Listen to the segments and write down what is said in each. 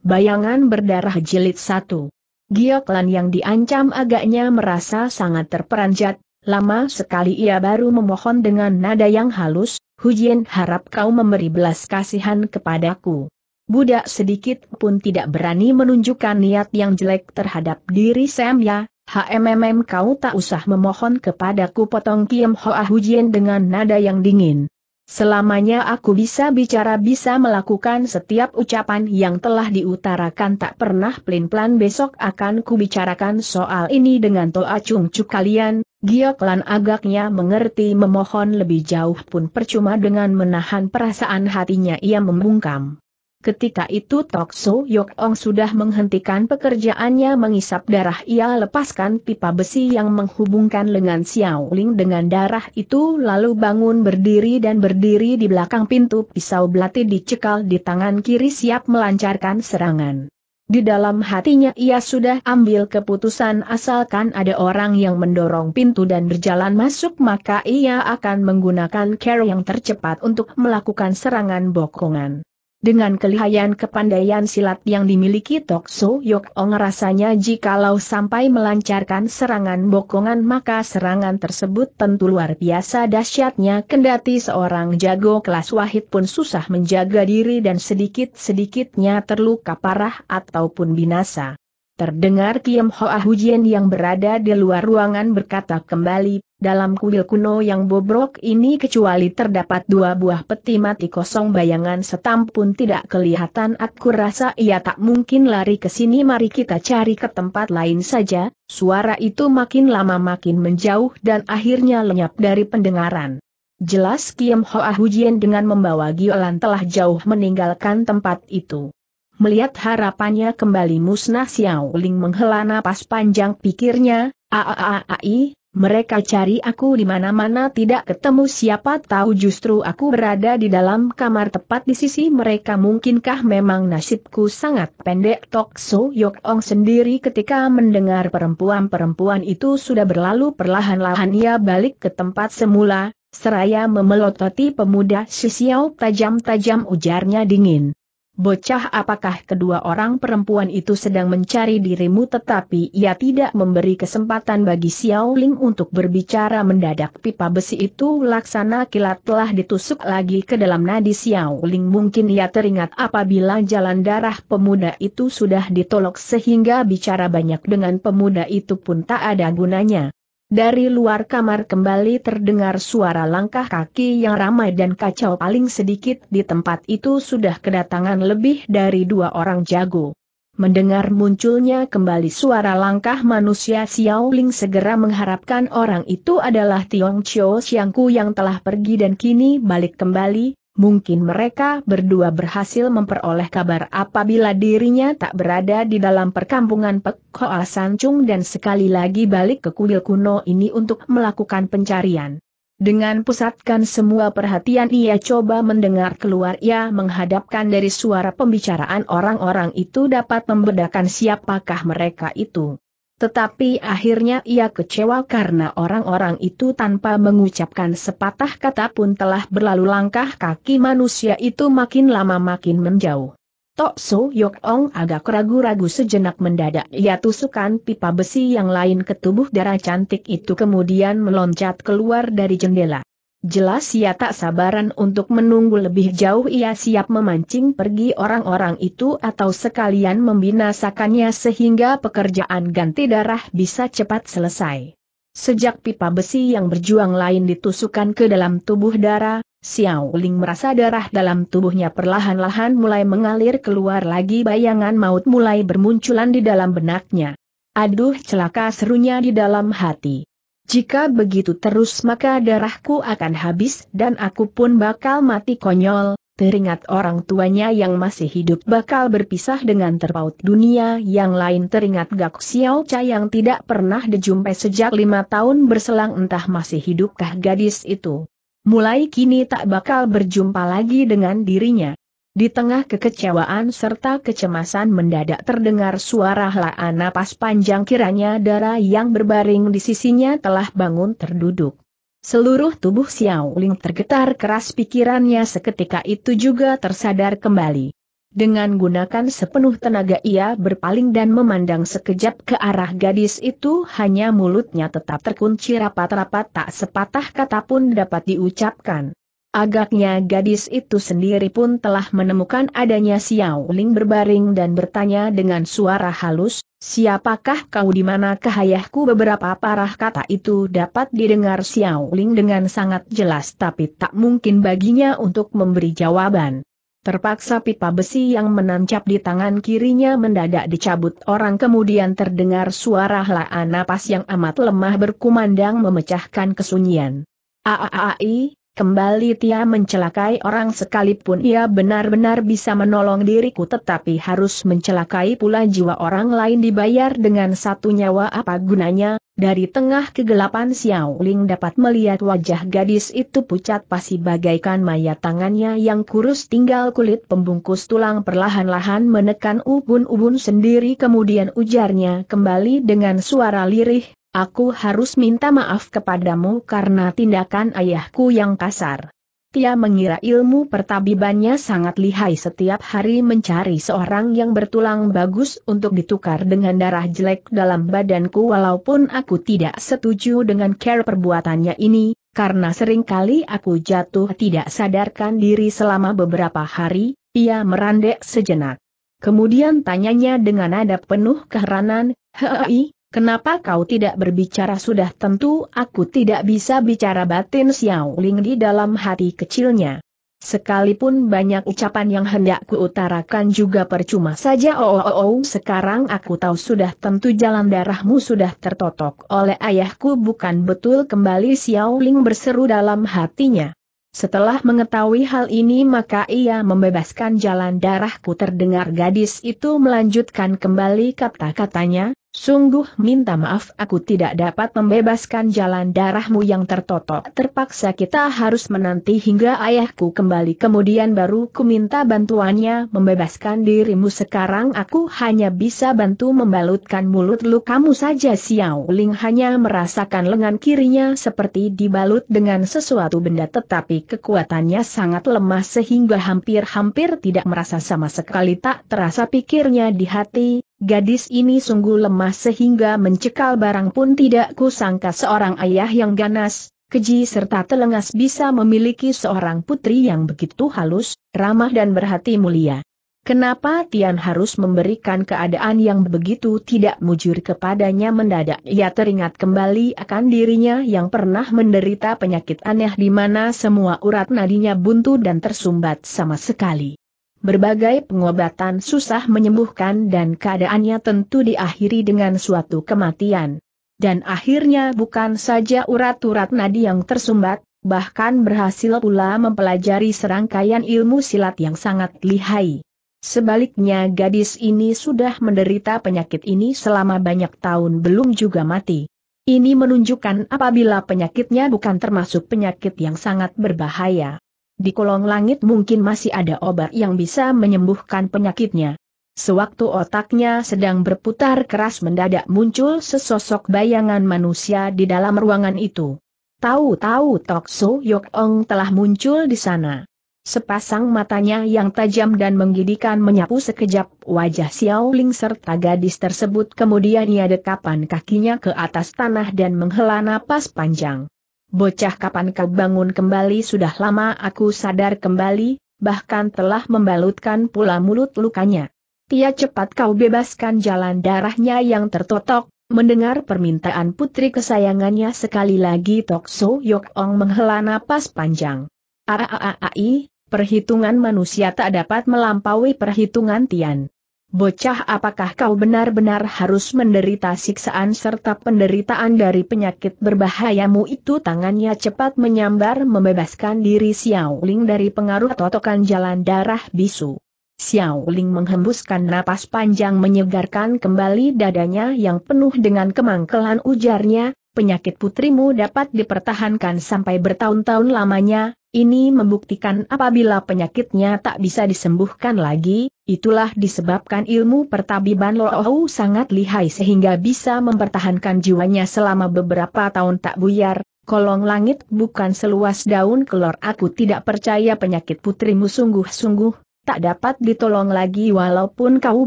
Bayangan berdarah jilid satu. Gioklan yang diancam agaknya merasa sangat terperanjat, lama sekali ia baru memohon dengan nada yang halus, Hujian harap kau memberi belas kasihan kepadaku. Budak sedikit pun tidak berani menunjukkan niat yang jelek terhadap diri ya, HMMM kau tak usah memohon kepadaku potong Kiem Hoa Hujian dengan nada yang dingin. Selamanya aku bisa bicara bisa melakukan setiap ucapan yang telah diutarakan tak pernah pelin-pelan besok akan kubicarakan soal ini dengan Toa Chung Chu kalian, Gioklan agaknya mengerti memohon lebih jauh pun percuma dengan menahan perasaan hatinya ia membungkam. Ketika itu Tok So Yok Ong sudah menghentikan pekerjaannya mengisap darah ia lepaskan pipa besi yang menghubungkan lengan Xiao Ling dengan darah itu lalu bangun berdiri dan berdiri di belakang pintu pisau belati dicekal di tangan kiri siap melancarkan serangan. Di dalam hatinya ia sudah ambil keputusan asalkan ada orang yang mendorong pintu dan berjalan masuk maka ia akan menggunakan care yang tercepat untuk melakukan serangan bokongan. Dengan kelihayan kepandaian silat yang dimiliki Tokso Yokong rasanya jikalau sampai melancarkan serangan bokongan maka serangan tersebut tentu luar biasa dahsyatnya kendati seorang jago kelas wahid pun susah menjaga diri dan sedikit-sedikitnya terluka parah ataupun binasa. Terdengar Kiam Hoa Hujian yang berada di luar ruangan berkata kembali, dalam kuil kuno yang bobrok ini kecuali terdapat dua buah peti mati kosong bayangan setam pun tidak kelihatan aku rasa ia tak mungkin lari ke sini mari kita cari ke tempat lain saja, suara itu makin lama makin menjauh dan akhirnya lenyap dari pendengaran. Jelas Kiem Hoa Hujian dengan membawa Giolan telah jauh meninggalkan tempat itu. Melihat harapannya kembali musnah Xiao Ling menghela napas panjang pikirnya, aaai, mereka cari aku di mana-mana tidak ketemu siapa tahu justru aku berada di dalam kamar tepat di sisi mereka mungkinkah memang nasibku sangat pendek Tok So Yok Ong sendiri ketika mendengar perempuan-perempuan itu sudah berlalu perlahan-lahan ia balik ke tempat semula, seraya memelototi pemuda Sisiau tajam-tajam ujarnya dingin. Bocah apakah kedua orang perempuan itu sedang mencari dirimu tetapi ia tidak memberi kesempatan bagi Xiao Ling untuk berbicara mendadak pipa besi itu laksana kilat telah ditusuk lagi ke dalam nadi Xiao Ling mungkin ia teringat apabila jalan darah pemuda itu sudah ditolok sehingga bicara banyak dengan pemuda itu pun tak ada gunanya. Dari luar kamar kembali terdengar suara langkah kaki yang ramai dan kacau paling sedikit di tempat itu sudah kedatangan lebih dari dua orang jago. Mendengar munculnya kembali suara langkah manusia Xiao Ling segera mengharapkan orang itu adalah Tiong Chiu Xiangku yang telah pergi dan kini balik kembali, mungkin mereka berdua berhasil memperoleh kabar apabila dirinya tak berada di dalam perkampungan Pek Hoa Sancung dan sekali lagi balik ke kuil kuno ini untuk melakukan pencarian. Dengan pusatkan semua perhatian ia coba mendengar keluar ia menghadapkan dari suara pembicaraan orang-orang itu dapat membedakan siapakah mereka itu. Tetapi akhirnya ia kecewa karena orang-orang itu tanpa mengucapkan sepatah kata pun telah berlalu langkah kaki manusia itu makin lama makin menjauh. Tok So Yok Ong agak ragu-ragu sejenak mendadak ia tusukan pipa besi yang lain ke tubuh darah cantik itu kemudian meloncat keluar dari jendela. Jelas ia tak sabaran untuk menunggu lebih jauh ia siap memancing pergi orang-orang itu atau sekalian membinasakannya sehingga pekerjaan ganti darah bisa cepat selesai. Sejak pipa besi yang berjuang lain ditusukkan ke dalam tubuh darah, Xiao Ling merasa darah dalam tubuhnya perlahan-lahan mulai mengalir keluar lagi bayangan maut mulai bermunculan di dalam benaknya. Aduh celaka serunya di dalam hati. Jika begitu terus maka darahku akan habis dan aku pun bakal mati konyol, teringat orang tuanya yang masih hidup bakal berpisah dengan terpaut dunia yang lain teringat Gak Xiao Cha yang tidak pernah dijumpai sejak lima tahun berselang entah masih hidupkah gadis itu. Mulai kini tak bakal berjumpa lagi dengan dirinya. Di tengah kekecewaan serta kecemasan mendadak terdengar suara helaan napas panjang kiranya darah yang berbaring di sisinya telah bangun terduduk. Seluruh tubuh Xiao Ling tergetar keras pikirannya seketika itu juga tersadar kembali. Dengan gunakan sepenuh tenaga ia berpaling dan memandang sekejap ke arah gadis itu hanya mulutnya tetap terkunci rapat-rapat tak sepatah kata pun dapat diucapkan. Agaknya gadis itu sendiri pun telah menemukan adanya Xiao Ling berbaring dan bertanya dengan suara halus, siapakah kau di mana kahayahku beberapa parah kata itu dapat didengar Xiao Ling dengan sangat jelas tapi tak mungkin baginya untuk memberi jawaban. Terpaksa pipa besi yang menancap di tangan kirinya mendadak dicabut orang kemudian terdengar suara helaan napas yang amat lemah berkumandang memecahkan kesunyian. Aaai, Kembali Tia mencelakai orang sekalipun ia benar-benar bisa menolong diriku tetapi harus mencelakai pula jiwa orang lain dibayar dengan satu nyawa apa gunanya, dari tengah kegelapan Xiao Ling dapat melihat wajah gadis itu pucat pasti bagaikan mayat tangannya yang kurus tinggal kulit pembungkus tulang perlahan-lahan menekan ubun-ubun sendiri kemudian ujarnya kembali dengan suara lirih, Aku harus minta maaf kepadamu karena tindakan ayahku yang kasar. Tia mengira ilmu pertabibannya sangat lihai setiap hari mencari seorang yang bertulang bagus untuk ditukar dengan darah jelek dalam badanku walaupun aku tidak setuju dengan care perbuatannya ini, karena seringkali aku jatuh tidak sadarkan diri selama beberapa hari, ia merandek sejenak. Kemudian tanyanya dengan nada penuh keheranan, hei, Kenapa kau tidak berbicara sudah tentu aku tidak bisa bicara batin Xiao Ling di dalam hati kecilnya. Sekalipun banyak ucapan yang hendak kuutarakan juga percuma saja oh, oh, oh, oh sekarang aku tahu sudah tentu jalan darahmu sudah tertotok oleh ayahku bukan betul kembali Xiao Ling berseru dalam hatinya. Setelah mengetahui hal ini maka ia membebaskan jalan darahku terdengar gadis itu melanjutkan kembali kata-katanya, Sungguh minta maaf aku tidak dapat membebaskan jalan darahmu yang tertotok. Terpaksa kita harus menanti hingga ayahku kembali kemudian baru ku minta bantuannya membebaskan dirimu sekarang aku hanya bisa bantu membalutkan mulut lukamu saja Xiao Ling hanya merasakan lengan kirinya seperti dibalut dengan sesuatu benda tetapi kekuatannya sangat lemah sehingga hampir-hampir tidak merasa sama sekali tak terasa pikirnya di hati Gadis ini sungguh lemah sehingga mencekal barang pun tidak kusangka seorang ayah yang ganas, keji serta telengas bisa memiliki seorang putri yang begitu halus, ramah dan berhati mulia. Kenapa Tian harus memberikan keadaan yang begitu tidak mujur kepadanya mendadak ia teringat kembali akan dirinya yang pernah menderita penyakit aneh di mana semua urat nadinya buntu dan tersumbat sama sekali. Berbagai pengobatan susah menyembuhkan dan keadaannya tentu diakhiri dengan suatu kematian. Dan akhirnya bukan saja urat-urat nadi yang tersumbat, bahkan berhasil pula mempelajari serangkaian ilmu silat yang sangat lihai. Sebaliknya gadis ini sudah menderita penyakit ini selama banyak tahun belum juga mati. Ini menunjukkan apabila penyakitnya bukan termasuk penyakit yang sangat berbahaya. Di kolong langit mungkin masih ada obat yang bisa menyembuhkan penyakitnya. Sewaktu otaknya sedang berputar keras mendadak muncul sesosok bayangan manusia di dalam ruangan itu. Tahu-tahu Tok So Yok Ong telah muncul di sana. Sepasang matanya yang tajam dan menggidikan menyapu sekejap wajah Xiao Ling serta gadis tersebut kemudian ia dekapan kakinya ke atas tanah dan menghela napas panjang bocah kapan kau bangun kembali sudah lama aku sadar kembali, bahkan telah membalutkan pula mulut lukanya. Tia cepat kau bebaskan jalan darahnya yang tertotok, mendengar permintaan putri kesayangannya sekali lagi Tokso Yok Ong menghela napas panjang. Aaaai, perhitungan manusia tak dapat melampaui perhitungan Tian. Bocah apakah kau benar-benar harus menderita siksaan serta penderitaan dari penyakit berbahayamu itu tangannya cepat menyambar membebaskan diri Xiao Ling dari pengaruh totokan jalan darah bisu. Xiao Ling menghembuskan napas panjang menyegarkan kembali dadanya yang penuh dengan kemangkelan ujarnya, penyakit putrimu dapat dipertahankan sampai bertahun-tahun lamanya, ini membuktikan apabila penyakitnya tak bisa disembuhkan lagi, itulah disebabkan ilmu pertabiban Lohou sangat lihai sehingga bisa mempertahankan jiwanya selama beberapa tahun tak buyar, kolong langit bukan seluas daun kelor aku tidak percaya penyakit putrimu sungguh-sungguh, tak dapat ditolong lagi walaupun kau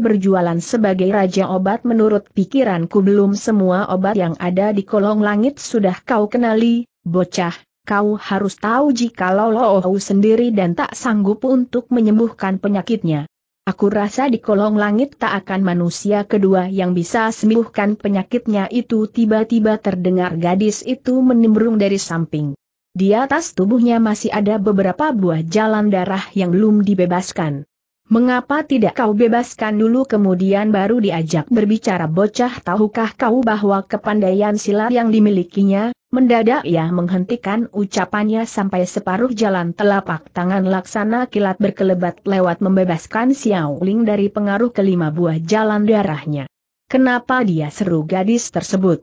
berjualan sebagai raja obat menurut pikiranku belum semua obat yang ada di kolong langit sudah kau kenali, bocah, kau harus tahu jikalau Lohu sendiri dan tak sanggup untuk menyembuhkan penyakitnya. Aku rasa di kolong langit tak akan manusia kedua yang bisa sembuhkan penyakitnya itu tiba-tiba terdengar gadis itu menimbrung dari samping. Di atas tubuhnya masih ada beberapa buah jalan darah yang belum dibebaskan. Mengapa tidak kau bebaskan dulu kemudian baru diajak berbicara bocah tahukah kau bahwa kepandaian silat yang dimilikinya, Mendadak ia menghentikan ucapannya sampai separuh jalan telapak tangan laksana kilat berkelebat lewat membebaskan Xiao Ling dari pengaruh kelima buah jalan darahnya. Kenapa dia seru gadis tersebut?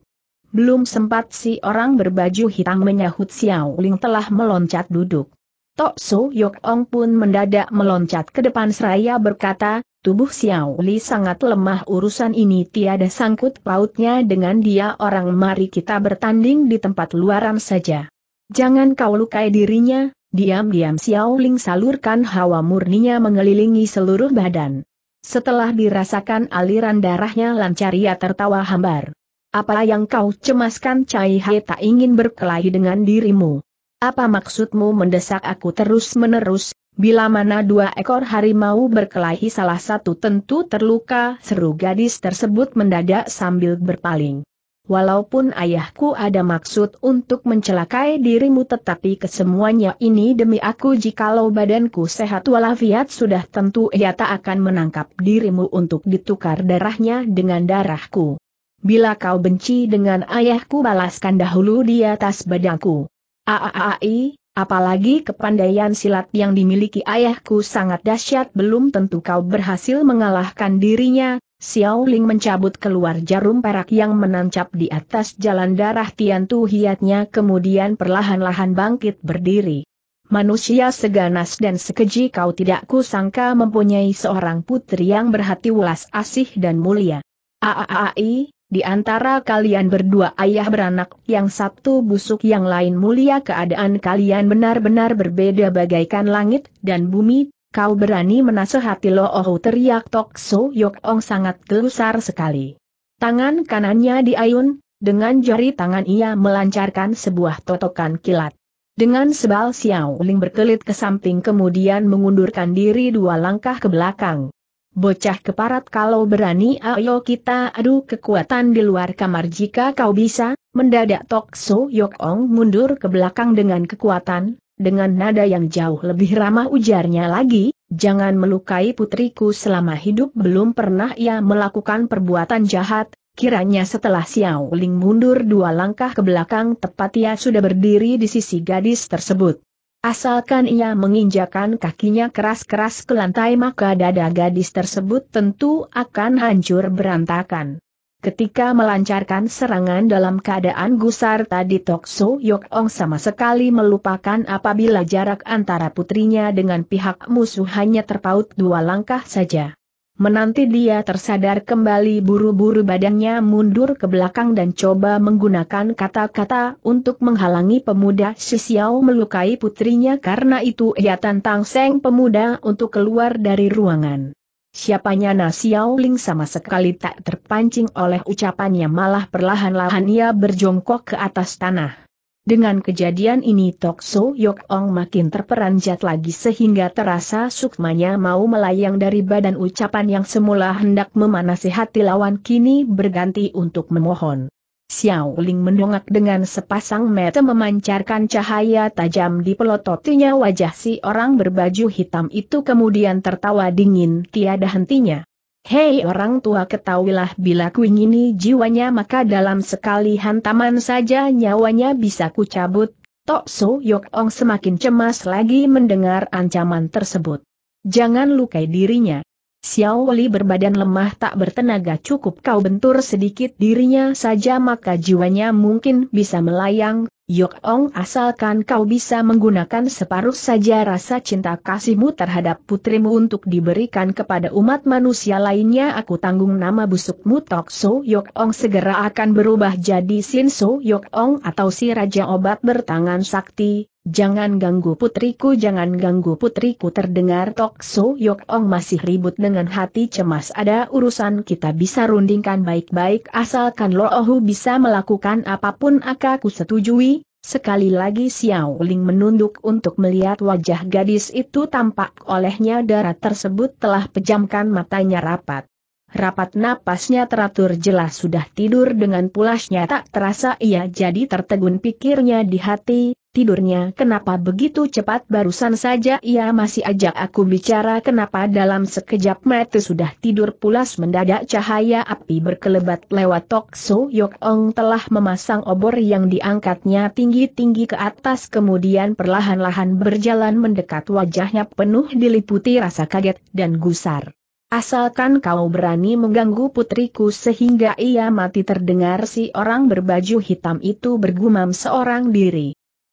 Belum sempat si orang berbaju hitam menyahut Xiao Ling telah meloncat duduk. Tok So Yok Ong pun mendadak meloncat ke depan seraya berkata, tubuh Xiao Li sangat lemah urusan ini tiada sangkut pautnya dengan dia orang mari kita bertanding di tempat luaran saja. Jangan kau lukai dirinya, diam-diam Xiao Ling salurkan hawa murninya mengelilingi seluruh badan. Setelah dirasakan aliran darahnya lancar ia tertawa hambar. Apa yang kau cemaskan Cai Hai tak ingin berkelahi dengan dirimu. Apa maksudmu mendesak aku terus-menerus, bila mana dua ekor harimau berkelahi salah satu tentu terluka, seru gadis tersebut mendadak sambil berpaling. Walaupun ayahku ada maksud untuk mencelakai dirimu tetapi kesemuanya ini demi aku jikalau badanku sehat walafiat sudah tentu ia tak akan menangkap dirimu untuk ditukar darahnya dengan darahku. Bila kau benci dengan ayahku balaskan dahulu di atas badanku. Aaai, apalagi kepandaian silat yang dimiliki ayahku sangat dahsyat belum tentu kau berhasil mengalahkan dirinya, Xiao Ling mencabut keluar jarum perak yang menancap di atas jalan darah Tian Tu hiatnya kemudian perlahan-lahan bangkit berdiri. Manusia seganas dan sekeji kau tidak kusangka mempunyai seorang putri yang berhati welas asih dan mulia. Aaai, di antara kalian berdua ayah beranak yang satu busuk yang lain mulia keadaan kalian benar-benar berbeda bagaikan langit dan bumi, kau berani menasehati Lo Ohu teriak Tok So Yok Ong sangat gelusar sekali. Tangan kanannya diayun, dengan jari tangan ia melancarkan sebuah totokan kilat. Dengan sebal Xiao Ling berkelit ke samping kemudian mengundurkan diri dua langkah ke belakang. Bocah keparat kalau berani ayo kita adu kekuatan di luar kamar jika kau bisa, mendadak Tok So Yok Ong mundur ke belakang dengan kekuatan, dengan nada yang jauh lebih ramah ujarnya lagi, jangan melukai putriku selama hidup belum pernah ia melakukan perbuatan jahat, kiranya setelah Xiao Ling mundur dua langkah ke belakang tepat ia sudah berdiri di sisi gadis tersebut. Asalkan ia menginjakan kakinya keras-keras ke lantai maka dada gadis tersebut tentu akan hancur berantakan. Ketika melancarkan serangan dalam keadaan gusar tadi Tokso Yok Ong sama sekali melupakan apabila jarak antara putrinya dengan pihak musuh hanya terpaut dua langkah saja. Menanti dia tersadar kembali buru-buru badannya mundur ke belakang dan coba menggunakan kata-kata untuk menghalangi pemuda Sisiau melukai putrinya karena itu ia tantang seng pemuda untuk keluar dari ruangan. Siapanya Na Ling sama sekali tak terpancing oleh ucapannya malah perlahan-lahan ia berjongkok ke atas tanah. Dengan kejadian ini Tok So Yok Ong makin terperanjat lagi sehingga terasa sukmanya mau melayang dari badan ucapan yang semula hendak memanasi hati lawan kini berganti untuk memohon. Xiao Ling mendongak dengan sepasang mata memancarkan cahaya tajam di pelototinya wajah si orang berbaju hitam itu kemudian tertawa dingin tiada hentinya. Hei orang tua ketahuilah bila kuingini jiwanya maka dalam sekali hantaman saja nyawanya bisa kucabut. Tok So Yok Ong semakin cemas lagi mendengar ancaman tersebut. Jangan lukai dirinya. Xiao Li berbadan lemah tak bertenaga cukup kau bentur sedikit dirinya saja maka jiwanya mungkin bisa melayang, Yok Ong asalkan kau bisa menggunakan separuh saja rasa cinta kasihmu terhadap putrimu untuk diberikan kepada umat manusia lainnya aku tanggung nama busukmu Tokso, So Yok Ong segera akan berubah jadi Sinso So Yok Ong atau si Raja Obat bertangan sakti, Jangan ganggu putriku, jangan ganggu putriku terdengar Tok So Yok Ong masih ribut dengan hati cemas ada urusan kita bisa rundingkan baik-baik asalkan Lo Ohu bisa melakukan apapun Aku setujui. Sekali lagi Xiao Ling menunduk untuk melihat wajah gadis itu tampak olehnya darah tersebut telah pejamkan matanya rapat. Rapat napasnya teratur jelas sudah tidur dengan pulasnya tak terasa ia jadi tertegun pikirnya di hati, tidurnya kenapa begitu cepat barusan saja ia masih ajak aku bicara kenapa dalam sekejap mata sudah tidur pulas mendadak cahaya api berkelebat lewat Tok So Yok Ong telah memasang obor yang diangkatnya tinggi-tinggi ke atas kemudian perlahan-lahan berjalan mendekat wajahnya penuh diliputi rasa kaget dan gusar. Asalkan kau berani mengganggu putriku sehingga ia mati terdengar si orang berbaju hitam itu bergumam seorang diri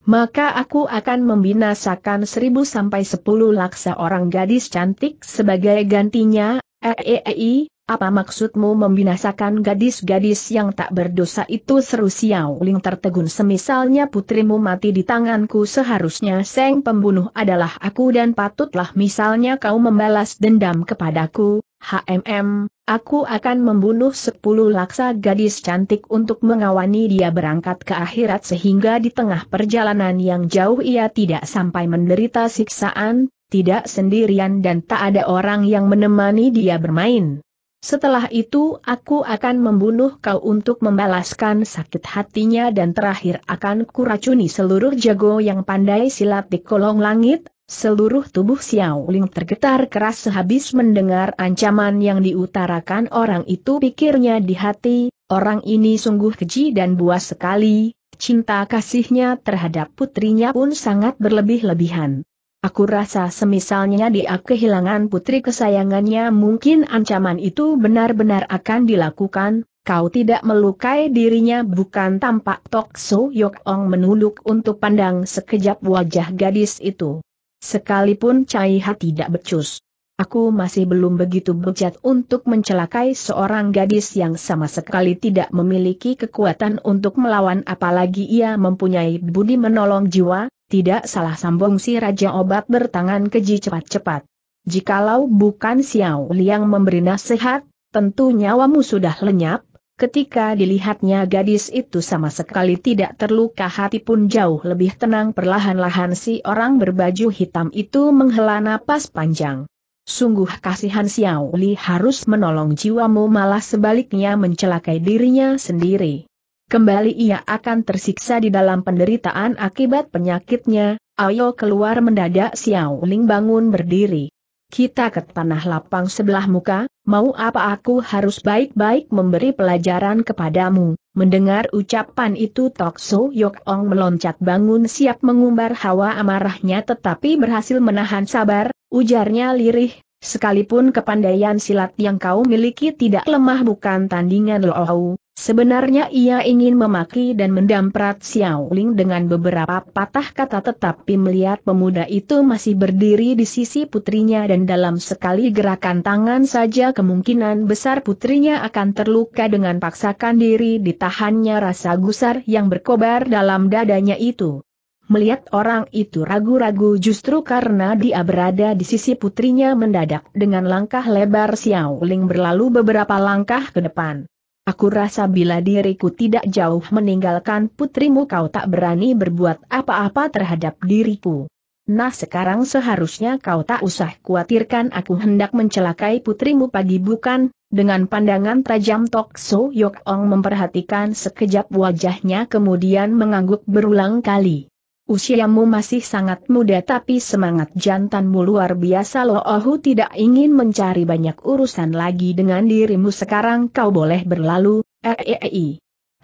maka aku akan membinasakan seribu sampai sepuluh laksa orang gadis cantik sebagai gantinya, -e apa maksudmu membinasakan gadis-gadis yang tak berdosa itu seru Xiao Ling tertegun semisalnya putrimu mati di tanganku seharusnya Seng pembunuh adalah aku dan patutlah misalnya kau membalas dendam kepadaku, HMM, Aku akan membunuh sepuluh laksa gadis cantik untuk mengawani dia berangkat ke akhirat sehingga di tengah perjalanan yang jauh ia tidak sampai menderita siksaan, tidak sendirian dan tak ada orang yang menemani dia bermain. Setelah itu aku akan membunuh kau untuk membalaskan sakit hatinya dan terakhir akan kuracuni seluruh jago yang pandai silat di kolong langit, Seluruh tubuh Xiao Ling tergetar keras sehabis mendengar ancaman yang diutarakan orang itu pikirnya di hati, orang ini sungguh keji dan buas sekali, cinta kasihnya terhadap putrinya pun sangat berlebih-lebihan. Aku rasa semisalnya dia kehilangan putri kesayangannya mungkin ancaman itu benar-benar akan dilakukan, kau tidak melukai dirinya bukan tampak Tok So Yok Ong menunduk untuk pandang sekejap wajah gadis itu. Sekalipun Cai Ha tidak becus. Aku masih belum begitu bejat untuk mencelakai seorang gadis yang sama sekali tidak memiliki kekuatan untuk melawan apalagi ia mempunyai budi menolong jiwa, tidak salah sambung si Raja Obat bertangan keji cepat-cepat. Jikalau bukan Xiao Liang memberi nasihat, tentu nyawamu sudah lenyap, Ketika dilihatnya gadis itu sama sekali tidak terluka hati pun jauh lebih tenang perlahan-lahan si orang berbaju hitam itu menghela napas panjang. Sungguh kasihan Xiao Li harus menolong jiwamu malah sebaliknya mencelakai dirinya sendiri. Kembali ia akan tersiksa di dalam penderitaan akibat penyakitnya, ayo keluar mendadak Xiao Ling bangun berdiri. Kita ke tanah lapang sebelah muka, mau apa aku harus baik-baik memberi pelajaran kepadamu. Mendengar ucapan itu Tok So Yok Ong meloncat bangun siap mengumbar hawa amarahnya tetapi berhasil menahan sabar, ujarnya lirih, Sekalipun kepandaian silat yang kau miliki tidak lemah bukan tandingan Loau, sebenarnya ia ingin memaki dan mendamprat Xiao Ling dengan beberapa patah kata tetapi melihat pemuda itu masih berdiri di sisi putrinya dan dalam sekali gerakan tangan saja kemungkinan besar putrinya akan terluka dengan paksakan diri ditahannya rasa gusar yang berkobar dalam dadanya itu. Melihat orang itu ragu-ragu justru karena dia berada di sisi putrinya mendadak dengan langkah lebar Xiao Ling berlalu beberapa langkah ke depan. Aku rasa bila diriku tidak jauh meninggalkan putrimu kau tak berani berbuat apa-apa terhadap diriku. Nah sekarang seharusnya kau tak usah khawatirkan aku hendak mencelakai putrimu pagi bukan? Dengan pandangan tajam Tok So Yok Ong memperhatikan sekejap wajahnya kemudian mengangguk berulang kali. Usiamu masih sangat muda tapi semangat jantanmu luar biasa loh Ohu tidak ingin mencari banyak urusan lagi dengan dirimu sekarang kau boleh berlalu, eee. Eh, eh, eh,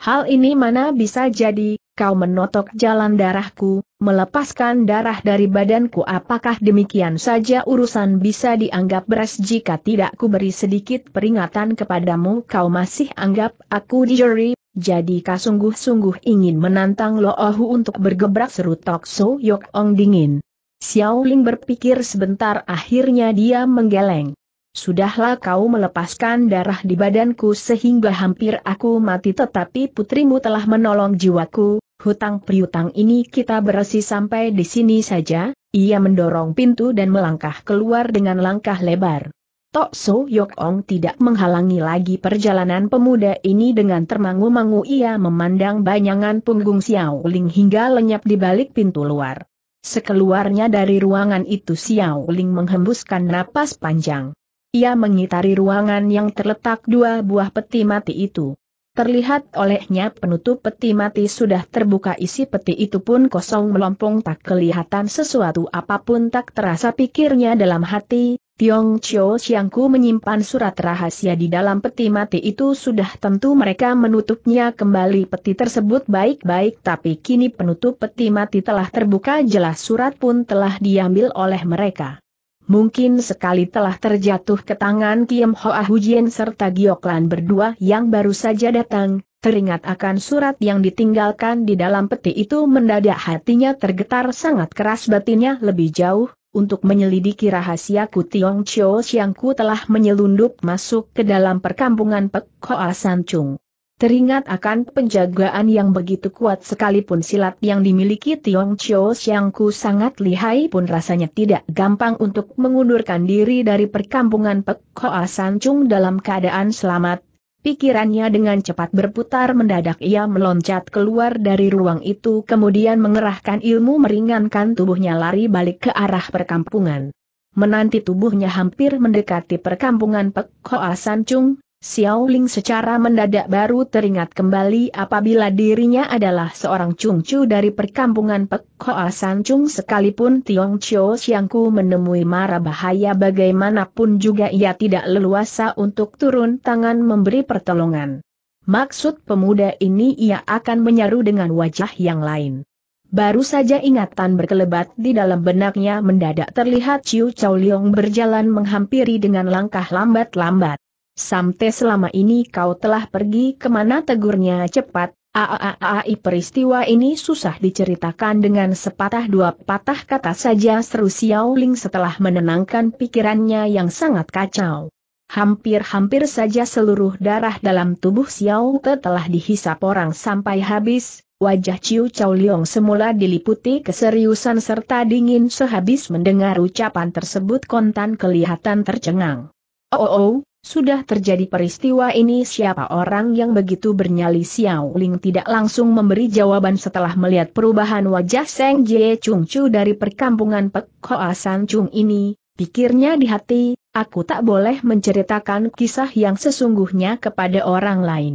Hal ini mana bisa jadi, kau menotok jalan darahku, melepaskan darah dari badanku apakah demikian saja urusan bisa dianggap beres jika tidak ku beri sedikit peringatan kepadamu kau masih anggap aku dijeri jadi kau sungguh-sungguh ingin menantang Lo Ohu untuk bergebrak seru Tok So Yok Ong dingin. Xiao Ling berpikir sebentar akhirnya dia menggeleng. Sudahlah kau melepaskan darah di badanku sehingga hampir aku mati tetapi putrimu telah menolong jiwaku, hutang priutang ini kita bersih sampai di sini saja, ia mendorong pintu dan melangkah keluar dengan langkah lebar. Tok So Yok Ong tidak menghalangi lagi perjalanan pemuda ini dengan termangu-mangu ia memandang bayangan punggung Xiao Ling hingga lenyap di balik pintu luar. Sekeluarnya dari ruangan itu Xiao Ling menghembuskan napas panjang. Ia mengitari ruangan yang terletak dua buah peti mati itu. Terlihat olehnya penutup peti mati sudah terbuka isi peti itu pun kosong melompong tak kelihatan sesuatu apapun tak terasa pikirnya dalam hati, Tiong Chio Xiangku menyimpan surat rahasia di dalam peti mati itu sudah tentu mereka menutupnya kembali peti tersebut baik-baik tapi kini penutup peti mati telah terbuka jelas surat pun telah diambil oleh mereka. Mungkin sekali telah terjatuh ke tangan Kiem Hoa Hujien serta Gioklan berdua yang baru saja datang, Teringat akan surat yang ditinggalkan di dalam peti itu mendadak hatinya tergetar sangat keras batinnya lebih jauh, untuk menyelidiki rahasia Ku Tiong Siang Ku telah menyelundup masuk ke dalam perkampungan Pek Hoa Chung. Teringat akan penjagaan yang begitu kuat sekalipun silat yang dimiliki Tiong Siang Ku sangat lihai pun rasanya tidak gampang untuk mengundurkan diri dari perkampungan Pek Hoa Chung dalam keadaan selamat, Pikirannya dengan cepat berputar mendadak ia meloncat keluar dari ruang itu kemudian mengerahkan ilmu meringankan tubuhnya lari balik ke arah perkampungan. Menanti tubuhnya hampir mendekati perkampungan Pek Hoa San Chung, Xiao Ling secara mendadak baru teringat kembali apabila dirinya adalah seorang cungcu dari perkampungan Pek Hoa Chung sekalipun Tiong Chio Xiangku menemui mara bahaya bagaimanapun juga ia tidak leluasa untuk turun tangan memberi pertolongan. Maksud pemuda ini ia akan menyaru dengan wajah yang lain. Baru saja ingatan berkelebat di dalam benaknya mendadak terlihat Chiu Chow Leong berjalan menghampiri dengan langkah lambat-lambat. Sampai selama ini kau telah pergi kemana tegurnya cepat, Aaai peristiwa ini susah diceritakan dengan sepatah dua patah kata saja seru Xiao Ling setelah menenangkan pikirannya yang sangat kacau. Hampir-hampir saja seluruh darah dalam tubuh Xiao Te telah dihisap orang sampai habis, wajah Ciu Chow Leong semula diliputi keseriusan serta dingin sehabis mendengar ucapan tersebut kontan kelihatan tercengang. Oh, oh, oh sudah terjadi peristiwa ini siapa orang yang begitu bernyali Xiao Ling tidak langsung memberi jawaban setelah melihat perubahan wajah Seng Jie Chung Chu dari perkampungan Pek Koa San Chung ini, pikirnya di hati, aku tak boleh menceritakan kisah yang sesungguhnya kepada orang lain.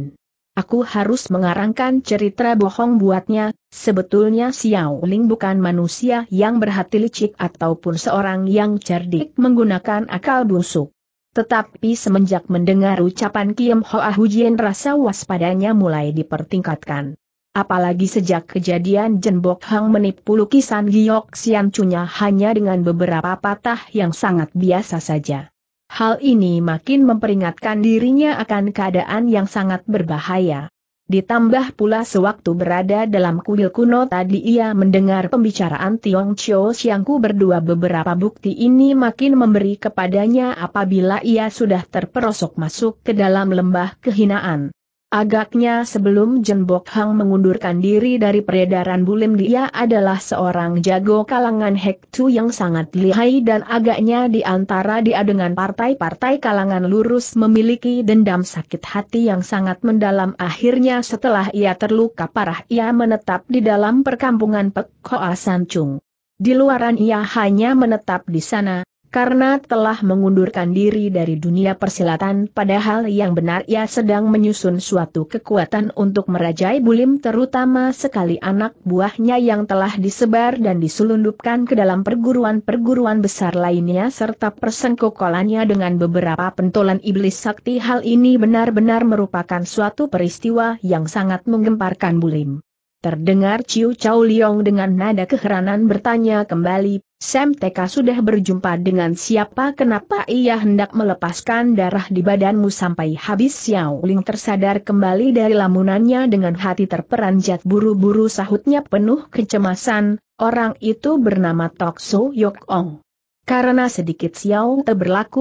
Aku harus mengarangkan cerita bohong buatnya, sebetulnya Xiao Ling bukan manusia yang berhati licik ataupun seorang yang cerdik menggunakan akal busuk. Tetapi semenjak mendengar ucapan Kiem Hoa Hujien rasa waspadanya mulai dipertingkatkan. Apalagi sejak kejadian Jenbok Hang menipu lukisan Giok Sian Cunya hanya dengan beberapa patah yang sangat biasa saja. Hal ini makin memperingatkan dirinya akan keadaan yang sangat berbahaya. Ditambah pula sewaktu berada dalam kuil kuno tadi ia mendengar pembicaraan Tiong Chio Siangku berdua beberapa bukti ini makin memberi kepadanya apabila ia sudah terperosok masuk ke dalam lembah kehinaan. Agaknya sebelum Jenbok Hang mengundurkan diri dari peredaran bulim dia adalah seorang jago kalangan Hek Tu yang sangat lihai dan agaknya di antara dia dengan partai-partai kalangan lurus memiliki dendam sakit hati yang sangat mendalam akhirnya setelah ia terluka parah ia menetap di dalam perkampungan Pek Hoa San Chung. Di luaran ia hanya menetap di sana, karena telah mengundurkan diri dari dunia persilatan padahal yang benar ia sedang menyusun suatu kekuatan untuk merajai bulim terutama sekali anak buahnya yang telah disebar dan diselundupkan ke dalam perguruan-perguruan besar lainnya serta persengkokolannya dengan beberapa pentolan iblis sakti hal ini benar-benar merupakan suatu peristiwa yang sangat menggemparkan bulim. Terdengar Ciu Chow Liong dengan nada keheranan bertanya kembali, Sam TK sudah berjumpa dengan siapa kenapa ia hendak melepaskan darah di badanmu sampai habis Xiao Ling tersadar kembali dari lamunannya dengan hati terperanjat buru-buru sahutnya penuh kecemasan, orang itu bernama Tok So Yok Ong. Karena sedikit Xiao Te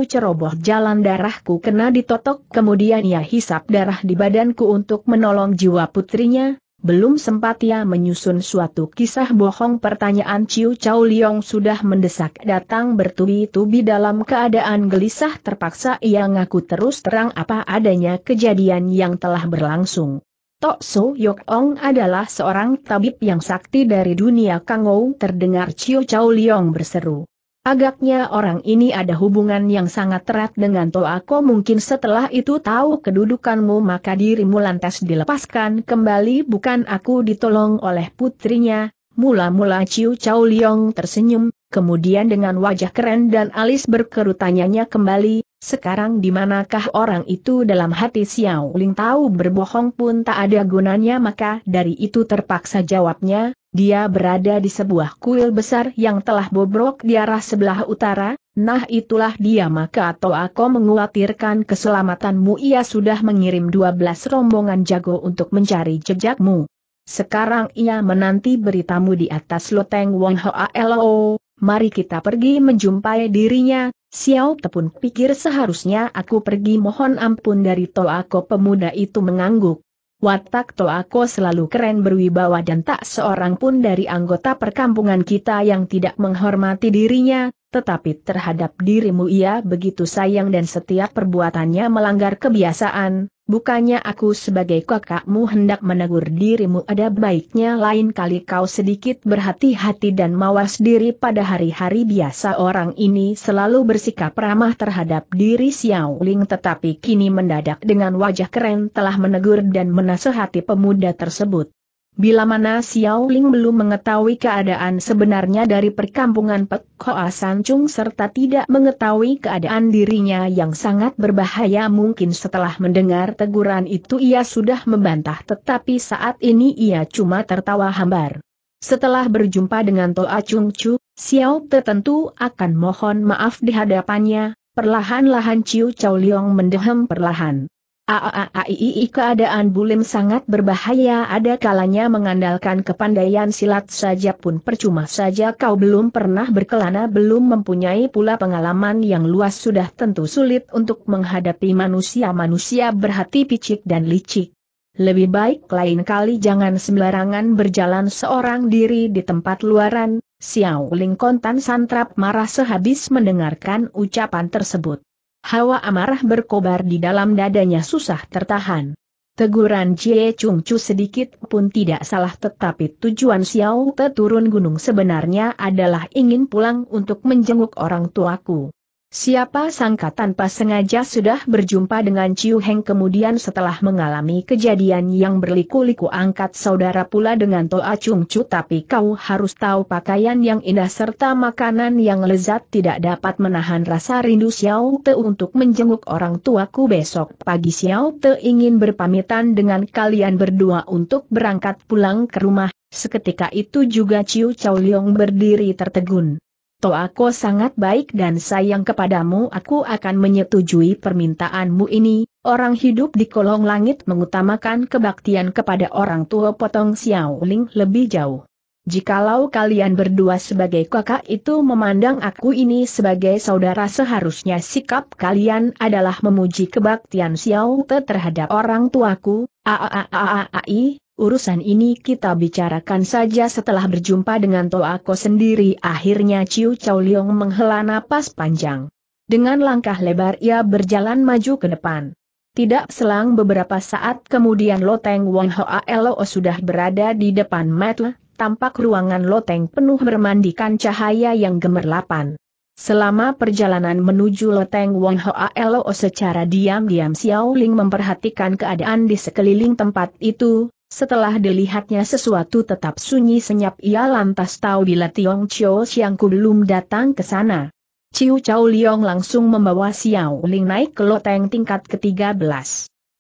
ceroboh jalan darahku kena ditotok kemudian ia hisap darah di badanku untuk menolong jiwa putrinya, belum sempat ia menyusun suatu kisah bohong pertanyaan Ciu Chow Liong sudah mendesak datang bertubi-tubi dalam keadaan gelisah terpaksa ia ngaku terus terang apa adanya kejadian yang telah berlangsung. Tok So Yok Ong adalah seorang tabib yang sakti dari dunia Kangou terdengar Ciu Chow Liong berseru. Agaknya orang ini ada hubungan yang sangat erat dengan Toa. Toako mungkin setelah itu tahu kedudukanmu maka dirimu lantas dilepaskan kembali bukan aku ditolong oleh putrinya. Mula-mula Ciu Chow Liong tersenyum, kemudian dengan wajah keren dan alis berkerut tanyanya kembali, sekarang di manakah orang itu dalam hati Xiao Ling tahu berbohong pun tak ada gunanya maka dari itu terpaksa jawabnya, dia berada di sebuah kuil besar yang telah bobrok di arah sebelah utara, nah itulah dia maka atau aku menguatirkan keselamatanmu ia sudah mengirim 12 rombongan jago untuk mencari jejakmu. Sekarang ia menanti beritamu di atas loteng Wong Hoa Lo mari kita pergi menjumpai dirinya, Xiao Tepun pikir seharusnya aku pergi mohon ampun dari Toako pemuda itu mengangguk. Watak Toako selalu keren berwibawa dan tak seorang pun dari anggota perkampungan kita yang tidak menghormati dirinya, tetapi terhadap dirimu ia begitu sayang dan setiap perbuatannya melanggar kebiasaan, Bukannya aku sebagai kakakmu hendak menegur dirimu ada baiknya lain kali kau sedikit berhati-hati dan mawas diri pada hari-hari biasa orang ini selalu bersikap ramah terhadap diri Xiao Ling tetapi kini mendadak dengan wajah keren telah menegur dan menasehati pemuda tersebut. Bila mana Xiao Ling belum mengetahui keadaan sebenarnya dari perkampungan Pek Hoa San Chung serta tidak mengetahui keadaan dirinya yang sangat berbahaya mungkin setelah mendengar teguran itu ia sudah membantah tetapi saat ini ia cuma tertawa hambar. Setelah berjumpa dengan Toa Chung Chu, Xiao Te tentu akan mohon maaf di hadapannya, perlahan-lahan Ciu Chow Leong mendehem perlahan. Aaii keadaan Bulim sangat berbahaya ada kalanya mengandalkan kepandaian silat saja pun percuma saja kau belum pernah berkelana belum mempunyai pula pengalaman yang luas sudah tentu sulit untuk menghadapi manusia-manusia berhati picik dan licik. Lebih baik lain kali jangan sembarangan berjalan seorang diri di tempat luaran, Xiao Ling kontan santrap marah sehabis mendengarkan ucapan tersebut. Hawa amarah berkobar di dalam dadanya susah tertahan. Teguran Cie Chung Chu sedikit pun tidak salah tetapi tujuan Xiao Te turun gunung sebenarnya adalah ingin pulang untuk menjenguk orang tuaku. Siapa sangka tanpa sengaja sudah berjumpa dengan Ciu Heng kemudian setelah mengalami kejadian yang berliku-liku angkat saudara pula dengan Toa Chung Chu tapi kau harus tahu pakaian yang indah serta makanan yang lezat tidak dapat menahan rasa rindu Xiao Te untuk menjenguk orang tuaku besok pagi Xiao Te ingin berpamitan dengan kalian berdua untuk berangkat pulang ke rumah, seketika itu juga Ciu Chow Leong berdiri tertegun. Toako sangat baik dan sayang kepadamu aku akan menyetujui permintaanmu ini, orang hidup di kolong langit mengutamakan kebaktian kepada orang tua potong Xiaoling lebih jauh. Jikalau kalian berdua sebagai kakak itu memandang aku ini sebagai saudara seharusnya sikap kalian adalah memuji kebaktian Xiao Te terhadap orang tuaku, aaaaaai, urusan ini kita bicarakan saja setelah berjumpa dengan Toako sendiri. Akhirnya Ciu Chow Leong menghela napas panjang. Dengan langkah lebar ia berjalan maju ke depan. Tidak selang beberapa saat kemudian loteng Wong Hoa Lo sudah berada di depan Metle, tampak ruangan loteng penuh bermandikan cahaya yang gemerlapan. Selama perjalanan menuju loteng Wong Hoa Lo secara diam-diam Xiao Ling memperhatikan keadaan di sekeliling tempat itu, setelah dilihatnya sesuatu tetap sunyi senyap ia lantas tahu bila Tiong Chiu Xiangku belum datang ke sana. Chiu Chao Liong langsung membawa Xiao Ling naik ke loteng tingkat ke-13.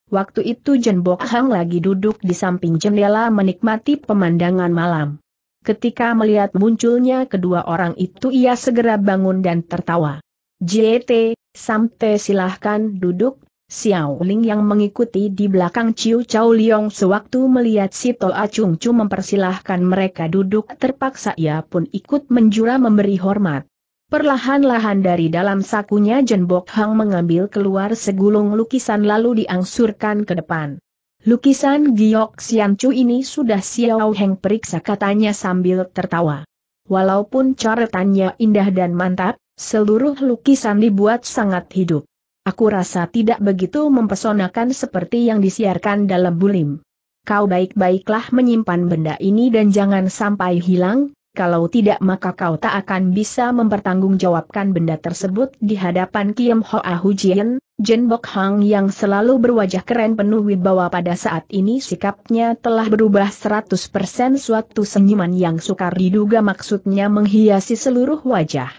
Waktu itu Jen Bok Hang lagi duduk di samping jendela menikmati pemandangan malam. Ketika melihat munculnya kedua orang itu ia segera bangun dan tertawa. JT, sampai silahkan duduk, Xiao Ling yang mengikuti di belakang Ciu Chao Liong sewaktu melihat si Toa Chung Chu mempersilahkan mereka duduk terpaksa ia pun ikut menjura memberi hormat. Perlahan-lahan dari dalam sakunya Jen Bok Hang mengambil keluar segulung lukisan lalu diangsurkan ke depan. Lukisan Giok Sian Chu ini sudah Xiao Heng periksa katanya sambil tertawa. Walaupun coretannya indah dan mantap, seluruh lukisan dibuat sangat hidup. Aku rasa tidak begitu mempesonakan seperti yang disiarkan dalam bulim. Kau baik-baiklah menyimpan benda ini dan jangan sampai hilang, kalau tidak maka kau tak akan bisa mempertanggungjawabkan benda tersebut di hadapan Kiem Hoa Hujian, Jen Bok Hang yang selalu berwajah keren penuh wibawa pada saat ini sikapnya telah berubah 100% suatu senyuman yang sukar diduga maksudnya menghiasi seluruh wajah.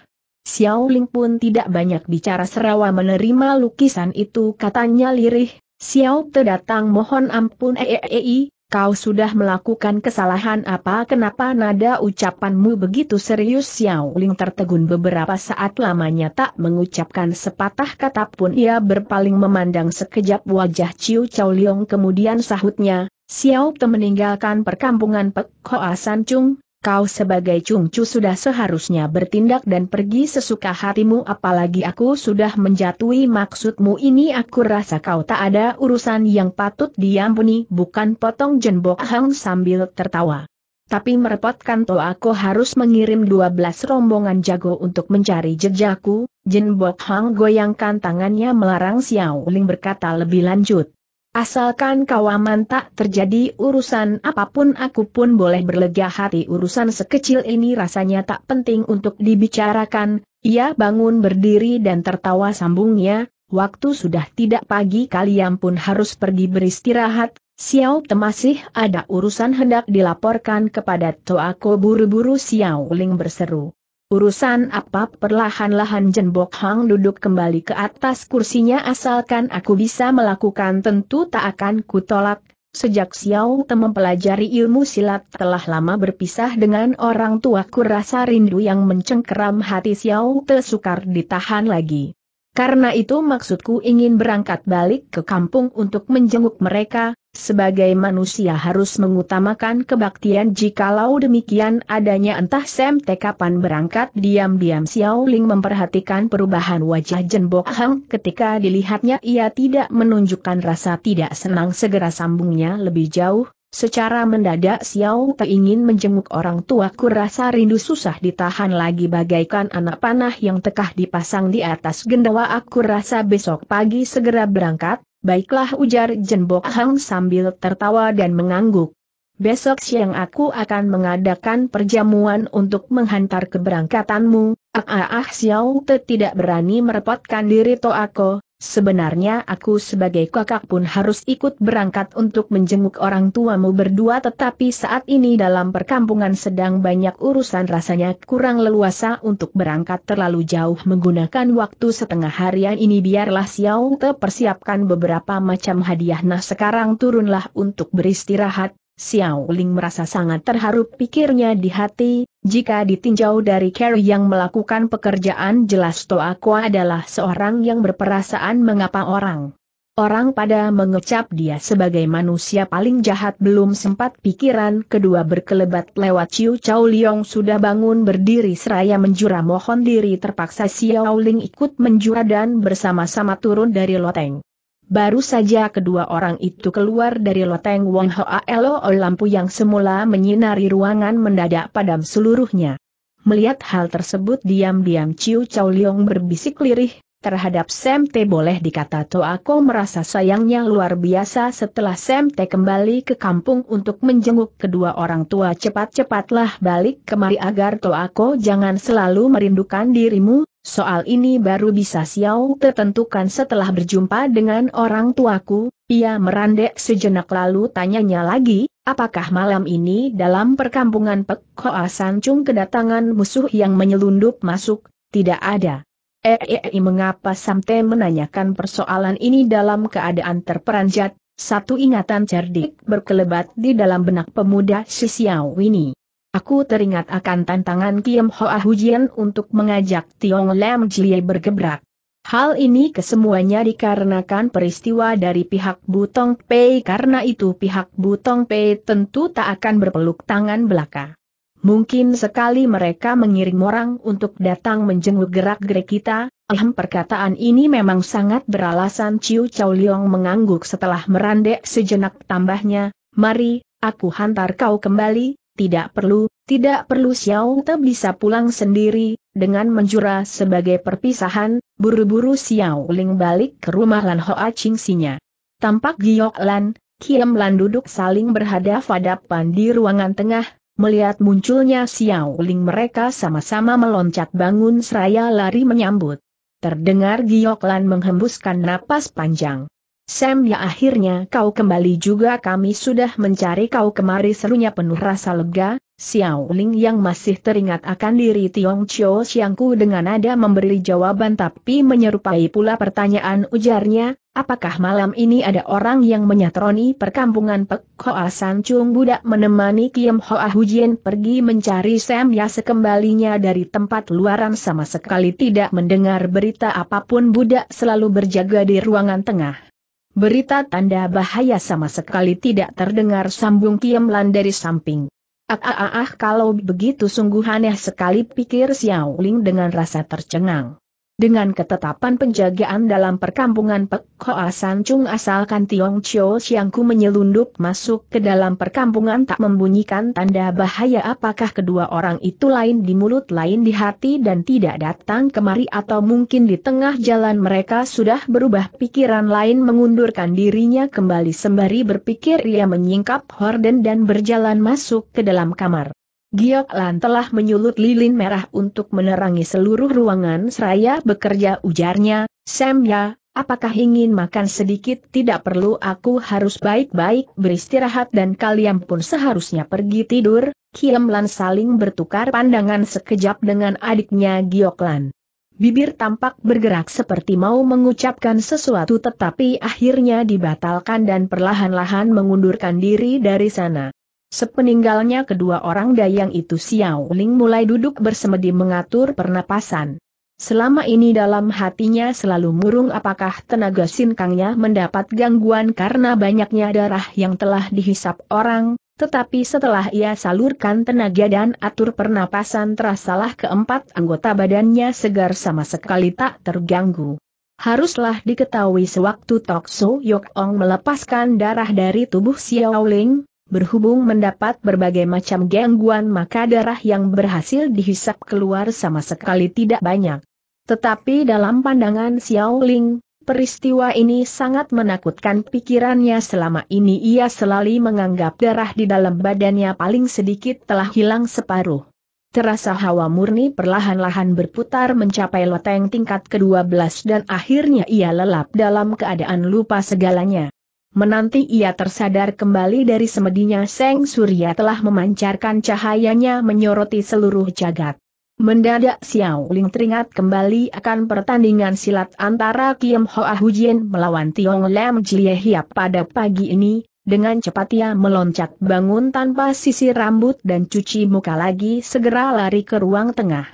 Xiao Ling pun tidak banyak bicara serawa menerima lukisan itu katanya lirih, Xiao Te datang mohon ampun eeei, eh, eh, eh, kau sudah melakukan kesalahan apa kenapa nada ucapanmu begitu serius Xiao Ling tertegun beberapa saat lamanya tak mengucapkan sepatah kata pun ia berpaling memandang sekejap wajah Ciu Chao Liang kemudian sahutnya, Xiao Te meninggalkan perkampungan Pek Hoa San Chung, kau sebagai cungcu sudah seharusnya bertindak dan pergi sesuka hatimu apalagi aku sudah menjatuhi maksudmu ini aku rasa kau tak ada urusan yang patut diampuni bukan potong jembok hang sambil tertawa. Tapi merepotkan toh aku harus mengirim 12 rombongan jago untuk mencari jejakku, jenbok Hang goyangkan tangannya melarang Xiao Ling berkata lebih lanjut. Asalkan kawaman tak terjadi urusan apapun aku pun boleh berlega hati urusan sekecil ini rasanya tak penting untuk dibicarakan, ia bangun berdiri dan tertawa sambungnya, waktu sudah tidak pagi kalian pun harus pergi beristirahat, Xiao Te masih ada urusan hendak dilaporkan kepada Toako buru-buru Xiao Ling berseru. Urusan apa perlahan-lahan Jenbok Hang duduk kembali ke atas kursinya asalkan aku bisa melakukan tentu tak akan kutolak. Sejak Xiao Te mempelajari ilmu silat telah lama berpisah dengan orang tuaku rasa rindu yang mencengkeram hati Xiao Te sukar ditahan lagi. Karena itu maksudku ingin berangkat balik ke kampung untuk menjenguk mereka, sebagai manusia harus mengutamakan kebaktian jikalau demikian adanya entah sem kapan berangkat diam-diam Xiao Ling memperhatikan perubahan wajah Jenbok Hang ketika dilihatnya ia tidak menunjukkan rasa tidak senang segera sambungnya lebih jauh, Secara mendadak Xiao Te ingin menjenguk orang tua rasa rindu susah ditahan lagi bagaikan anak panah yang tekah dipasang di atas gendawa aku rasa besok pagi segera berangkat, baiklah ujar Jenbok Hang sambil tertawa dan mengangguk. Besok siang aku akan mengadakan perjamuan untuk menghantar keberangkatanmu, ah ah ah Xiao Te tidak berani merepotkan diri aku. Sebenarnya aku sebagai kakak pun harus ikut berangkat untuk menjenguk orang tuamu berdua tetapi saat ini dalam perkampungan sedang banyak urusan rasanya kurang leluasa untuk berangkat terlalu jauh menggunakan waktu setengah harian ini biarlah Xiao Te persiapkan beberapa macam hadiah nah sekarang turunlah untuk beristirahat, Xiao Ling merasa sangat terharu pikirnya di hati, jika ditinjau dari Carrie yang melakukan pekerjaan jelas Toaqua adalah seorang yang berperasaan mengapa orang. Orang pada mengecap dia sebagai manusia paling jahat belum sempat pikiran kedua berkelebat lewat Ciu Chao Liong sudah bangun berdiri seraya menjura mohon diri terpaksa Xiao Ling ikut menjura dan bersama-sama turun dari loteng. Baru saja kedua orang itu keluar dari loteng Wong Hoa Lo lampu yang semula menyinari ruangan mendadak padam seluruhnya. Melihat hal tersebut diam-diam Ciu Chow Leong berbisik lirih, terhadap Sam Te boleh dikata Toako merasa sayangnya luar biasa setelah Sam Te kembali ke kampung untuk menjenguk kedua orang tua cepat-cepatlah balik kemari agar Toako jangan selalu merindukan dirimu, Soal ini baru bisa Xiao tertentukan setelah berjumpa dengan orang tuaku, ia merandek sejenak lalu tanyanya lagi, apakah malam ini dalam perkampungan Pek Hoa Sancung kedatangan musuh yang menyelundup masuk, tidak ada. Eei eh, eh, eh, mengapa Samte menanyakan persoalan ini dalam keadaan terperanjat, satu ingatan cerdik berkelebat di dalam benak pemuda si Xiao ini. Aku teringat akan tantangan Kiem Hoa Hujian untuk mengajak Tiong Lam Jie bergebrak. Hal ini kesemuanya dikarenakan peristiwa dari pihak Butong Pei karena itu pihak Butong Pei tentu tak akan berpeluk tangan belaka. Mungkin sekali mereka mengirim orang untuk datang menjenguk gerak-gerik kita, ahem perkataan ini memang sangat beralasan Ciu Chow Leong mengangguk setelah merandek sejenak tambahnya, mari, aku hantar kau kembali, tidak perlu, tidak perlu Xiao Te bisa pulang sendiri, dengan menjura sebagai perpisahan, buru-buru Xiao Ling balik ke rumah Lan Hoa Ching Sinya. Tampak Giok Lan, Kiem Lan duduk saling berhadap-hadapan di ruangan tengah, melihat munculnya Xiao Ling mereka sama-sama meloncat bangun seraya lari menyambut. Terdengar Giok Lan menghembuskan napas panjang. Sam ya akhirnya kau kembali juga kami sudah mencari kau kemari serunya penuh rasa lega, Xiao Ling yang masih teringat akan diri Tiong Chio Xiangku dengan nada memberi jawaban tapi menyerupai pula pertanyaan ujarnya, apakah malam ini ada orang yang menyatroni perkampungan Pek Hoa San Chung Budak menemani Kiem Hoa Hujian pergi mencari Sam ya sekembalinya dari tempat luaran sama sekali tidak mendengar berita apapun Budak selalu berjaga di ruangan tengah. Berita tanda bahaya sama sekali tidak terdengar sambung Kiemlan dari samping. Ah, ah, ah, ah kalau begitu sungguh aneh sekali pikir Xiao Ling dengan rasa tercengang. Dengan ketetapan penjagaan dalam perkampungan Pek Hoa Chung asalkan Tiong Chio Siangku menyelundup masuk ke dalam perkampungan tak membunyikan tanda bahaya apakah kedua orang itu lain di mulut lain di hati dan tidak datang kemari atau mungkin di tengah jalan mereka sudah berubah pikiran lain mengundurkan dirinya kembali sembari berpikir ia menyingkap horden dan berjalan masuk ke dalam kamar. Giok Lan telah menyulut lilin merah untuk menerangi seluruh ruangan seraya bekerja ujarnya, Sam ya, apakah ingin makan sedikit tidak perlu aku harus baik-baik beristirahat dan kalian pun seharusnya pergi tidur, Kiam Lan saling bertukar pandangan sekejap dengan adiknya Giok Lan. Bibir tampak bergerak seperti mau mengucapkan sesuatu tetapi akhirnya dibatalkan dan perlahan-lahan mengundurkan diri dari sana. Sepeninggalnya kedua orang dayang itu Xiao Ling mulai duduk bersemedi mengatur pernapasan. Selama ini dalam hatinya selalu murung apakah tenaga sinkangnya mendapat gangguan karena banyaknya darah yang telah dihisap orang, tetapi setelah ia salurkan tenaga dan atur pernapasan terasalah keempat anggota badannya segar sama sekali tak terganggu. Haruslah diketahui sewaktu Tok So Yok Ong melepaskan darah dari tubuh Xiao Ling, Berhubung mendapat berbagai macam gangguan maka darah yang berhasil dihisap keluar sama sekali tidak banyak. Tetapi dalam pandangan Xiao Ling, peristiwa ini sangat menakutkan pikirannya selama ini ia selalu menganggap darah di dalam badannya paling sedikit telah hilang separuh. Terasa hawa murni perlahan-lahan berputar mencapai loteng tingkat ke-12 dan akhirnya ia lelap dalam keadaan lupa segalanya. Menanti ia tersadar kembali dari semedinya Seng Surya telah memancarkan cahayanya menyoroti seluruh jagat. Mendadak Xiao Ling teringat kembali akan pertandingan silat antara Kim Hoa Hujin melawan Tiong Lam Jie Hiap pada pagi ini, dengan cepat ia meloncat bangun tanpa sisi rambut dan cuci muka lagi segera lari ke ruang tengah.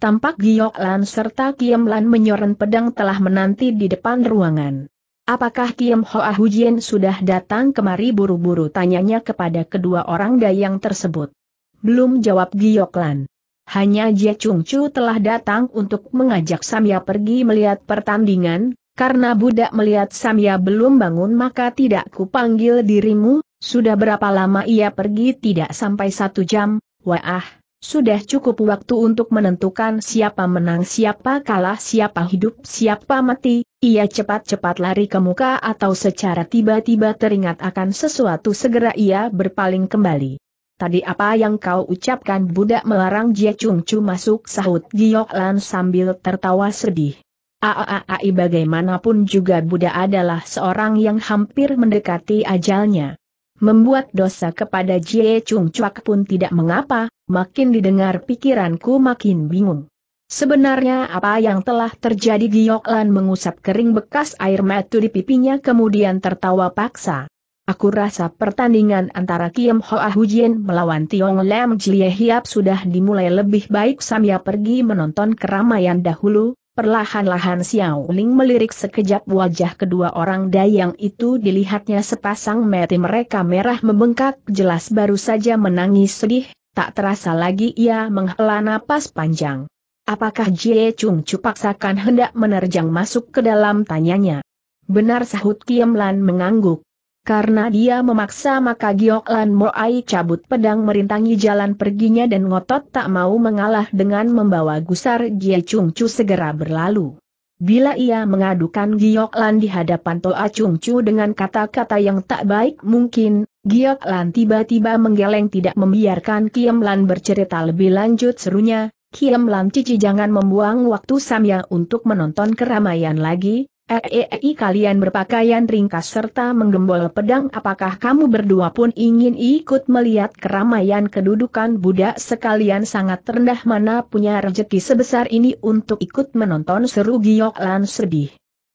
Tampak Giok Lan serta Kiem Lan menyoren pedang telah menanti di depan ruangan. Apakah Kiem Hoa Hujien sudah datang kemari buru-buru tanyanya kepada kedua orang dayang tersebut? Belum jawab Giyoklan. Hanya Jia Chu telah datang untuk mengajak Samya pergi melihat pertandingan, karena budak melihat Samya belum bangun maka tidak kupanggil dirimu, sudah berapa lama ia pergi tidak sampai satu jam, Wah, sudah cukup waktu untuk menentukan siapa menang siapa kalah siapa hidup siapa mati, ia cepat-cepat lari ke muka atau secara tiba-tiba teringat akan sesuatu segera ia berpaling kembali. Tadi apa yang kau ucapkan budak melarang Jia Chung Chu masuk sahut Giok Lan sambil tertawa sedih. Aaai bagaimanapun juga Buddha adalah seorang yang hampir mendekati ajalnya. Membuat dosa kepada Jie Chung Chuak pun tidak mengapa, makin didengar pikiranku makin bingung. Sebenarnya apa yang telah terjadi Giok Lan mengusap kering bekas air mata di pipinya kemudian tertawa paksa. Aku rasa pertandingan antara Kiem Hoa Hujin melawan Tiong Lam Jie Hiap sudah dimulai lebih baik Samia pergi menonton keramaian dahulu, perlahan-lahan Xiao Ling melirik sekejap wajah kedua orang dayang itu dilihatnya sepasang mata mereka merah membengkak jelas baru saja menangis sedih, tak terasa lagi ia menghela napas panjang. Apakah Jie Chung Chu paksakan hendak menerjang masuk ke dalam tanyanya? Benar sahut Kiem Lan mengangguk. Karena dia memaksa maka Giok Lan Moai cabut pedang merintangi jalan perginya dan ngotot tak mau mengalah dengan membawa gusar Jie Chung Chu segera berlalu. Bila ia mengadukan Giok Lan di hadapan Toa Chung Chu dengan kata-kata yang tak baik mungkin, Giok Lan tiba-tiba menggeleng tidak membiarkan Kiem Lan bercerita lebih lanjut serunya, Kiem Lan Cici jangan membuang waktu Samya untuk menonton keramaian lagi, Eei kalian berpakaian ringkas serta menggembol pedang apakah kamu berdua pun ingin ikut melihat keramaian kedudukan budak sekalian sangat rendah mana punya rezeki sebesar ini untuk ikut menonton seru giok lan sedih.